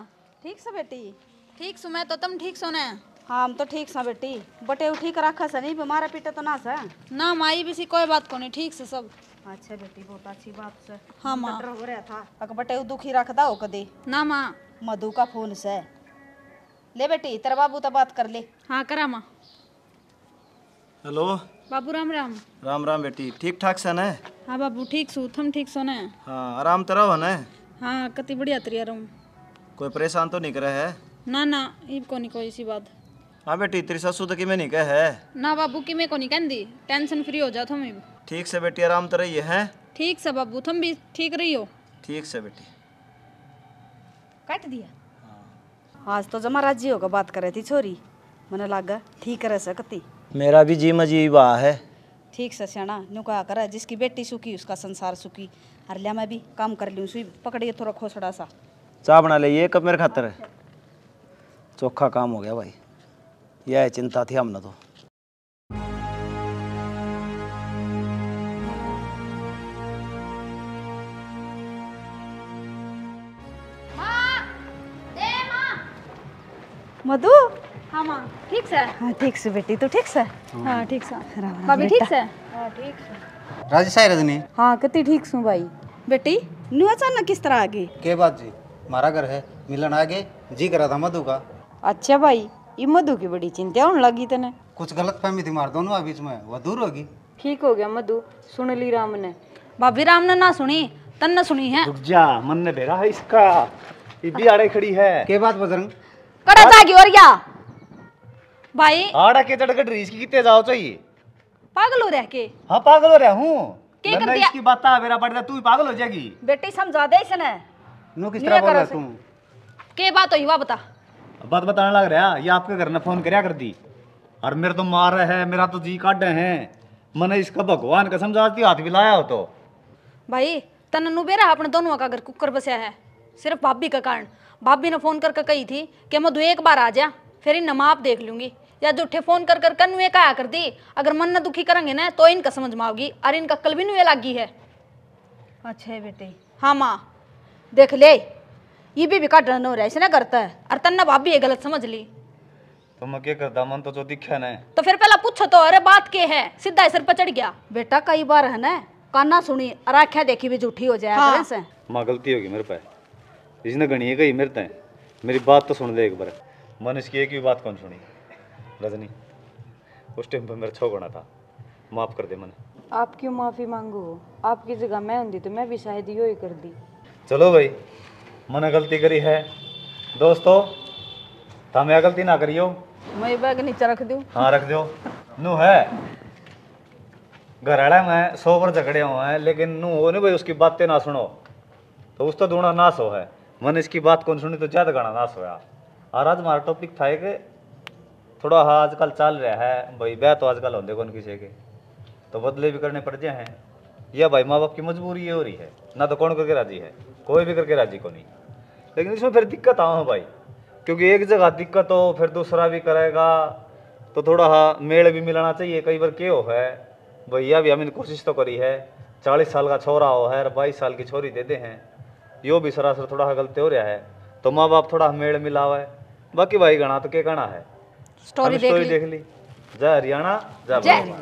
Speaker 8: ठीक से बेटी ठीक सु मैं तो तुम ठीक सो ने हम तो ठीक सा बेटी बटे ठीक रखा से नहीं मारा पीटे तो ना सा ना माई भी सी कोई बात को नहीं ठीक से सब अच्छा बेटी बहुत अच्छी बात से हाँ माँ डर हो रहा था अगर बटे दुखी रखदा हो कदे ना माँ मधु का फोन से ले बेटी तेरा बाबू तो बात कर ले हाँ करा माँ हेलो बाबू राम राम
Speaker 4: राम राम बेटी ठीक ठाक से ना
Speaker 8: हाँ बाबू ठीक सु तुम ठीक सो हाँ, ने
Speaker 4: हाँ आराम तरह हो ना
Speaker 8: हाँ कति बढ़िया तरिया रहूँ
Speaker 4: कोई परेशान तो नहीं करे है
Speaker 8: ना ना इब कोनी कोई सी बात
Speaker 4: हां बेटी तेरी सासु तो किमे नहीं कह है
Speaker 8: ना बाबू किमे कोनी कहंदी टेंशन फ्री हो जा तुम इब
Speaker 4: ठीक से बेटी आराम तो रही है
Speaker 8: ठीक से बाबू थम भी ठीक रही हो ठीक से बेटी काट दिया आज तो जमा राजी होगा बात करे थी छोरी मने लागा ठीक करे सकती
Speaker 4: मेरा भी जी मजी वाह है
Speaker 8: ठीक से सियाणा नु कहा करे जिसकी बेटी सुखी उसका संसार सुखी अरलिया मैं भी काम कर लूँ सुई पकड़िए थोड़ा खोसड़ा सा
Speaker 4: चाह बना ले ये कब मेरे खातर है चोखा काम हो गया भाई यह चिंता थी हमने तो
Speaker 8: मधु हाँ माँ ठीक से हाँ ठीक से बेटी तू ठीक से हाँ, हाँ ठीक से भाभी ठीक से हाँ ठीक से
Speaker 6: राजेश रजनी
Speaker 8: हाँ कति ठीक सू भाई बेटी नु अचानक किस तरह आ गई
Speaker 6: के बात जी मारा घर है मिलन आगे जी करा था मधु का अच्छा भाई
Speaker 2: ये मधु की बड़ी चिंता होने लगी तेने
Speaker 6: कुछ गलत फहमी थी मार दोनों बीच में वह दूर होगी
Speaker 2: ठीक हो गया मधु सुन ली राम ने भाभी राम ने ना सुनी तन ने सुनी है रुक
Speaker 5: जा मन ने बेरा है इसका ये भी आड़े खड़ी है के बात बजरंग
Speaker 8: कड़ा जागी और क्या भाई
Speaker 5: आड़ा के चढ़ के रीस की कितने जाओ चाहिए
Speaker 8: पागल हो रहा के
Speaker 5: हाँ पागल हो रहा हूँ इसकी बात आ मेरा पड़ता तू ही पागल हो जाएगी
Speaker 8: बेटी समझा दे इसने
Speaker 5: नो किस तरह बोल रहा तू
Speaker 8: के बात हो युवा बता
Speaker 5: बात बताने लग रहा ये आपके घर ने फोन करया कर दी और मेरे तो मार रहे है मेरा तो जी काटे हैं मैंने इसका भगवान कसम जाती हाथ मिलाया हो तो
Speaker 8: भाई तन नुबेरा अपने दोनों का घर कुकर बसा है सिर्फ भाभी का कारण भाभी ने फोन करके कही थी कि मैं दो एक बार आ जा फिर इन माप देख लूंगी या जुठे फोन कर कर कन्वे का कर दी अगर मन न दुखी करेंगे ना तो इनका समझ में आओगी और इनका कल भी नुए लागी है अच्छा बेटे हाँ माँ देख ले ये भी बेकार डरने हो रहा है इसने करता है और तन्ना भाभी ये गलत समझ ली
Speaker 5: तो मैं क्या करता मन तो जो दिखा नहीं
Speaker 8: तो फिर पहला पूछो तो अरे बात के है सीधा सर पर चढ़ गया बेटा कई बार है ना काना सुनी और आख्या देखी भी झूठी हो जाए हाँ।
Speaker 5: माँ गलती होगी मेरे पे इसने गणी है कही मेरे ते मेरी बात तो सुन ले एक बार मन इसकी एक भी बात कौन सुनी रजनी उस टाइम पर मेरा छोकना था माफ कर दे मन
Speaker 2: आप क्यों माफी मांगो आपकी जगह मैं होती तो मैं भी शायद यो ही कर दी
Speaker 5: चलो भाई मैंने गलती करी है दोस्तों मैं गलती ना करियो
Speaker 8: मैं बैग नीचे रख दू
Speaker 5: हाँ रख दो नू है घराड़ा में सौ पर झगड़े हुआ है लेकिन नू हो नहीं भाई उसकी बातें ना सुनो तो उस तो दूना नाश हो है मैंने इसकी बात कौन सुनी तो ज्यादा गाना नाश होया और आज हमारा टॉपिक था एक थोड़ा हाँ आजकल चल रहा है भाई बह तो आजकल होते कौन किसी के तो बदले भी करने पड़ जाए हैं या भाई माँ बाप की मजबूरी ये हो रही है ना तो कौन करके राजी है कोई भी करके राजी को नहीं लेकिन इसमें फिर दिक्कत आओ हूँ भाई क्योंकि एक जगह दिक्कत हो फिर दूसरा भी करेगा तो थोड़ा हाँ मेड़ भी मिलाना चाहिए कई बार क्यों है भैया भी हमने कोशिश तो करी है चालीस साल का छोरा हो है बाईस साल की छोरी दे दे हैं यो भी सरासर थोड़ा सा हाँ गलती हो रहा है तो माँ बाप थोड़ा हाँ मेड़ हुआ है बाकी भाई गणा तो क्या कहना है स्टोरी देख ली जय हरियाणा जय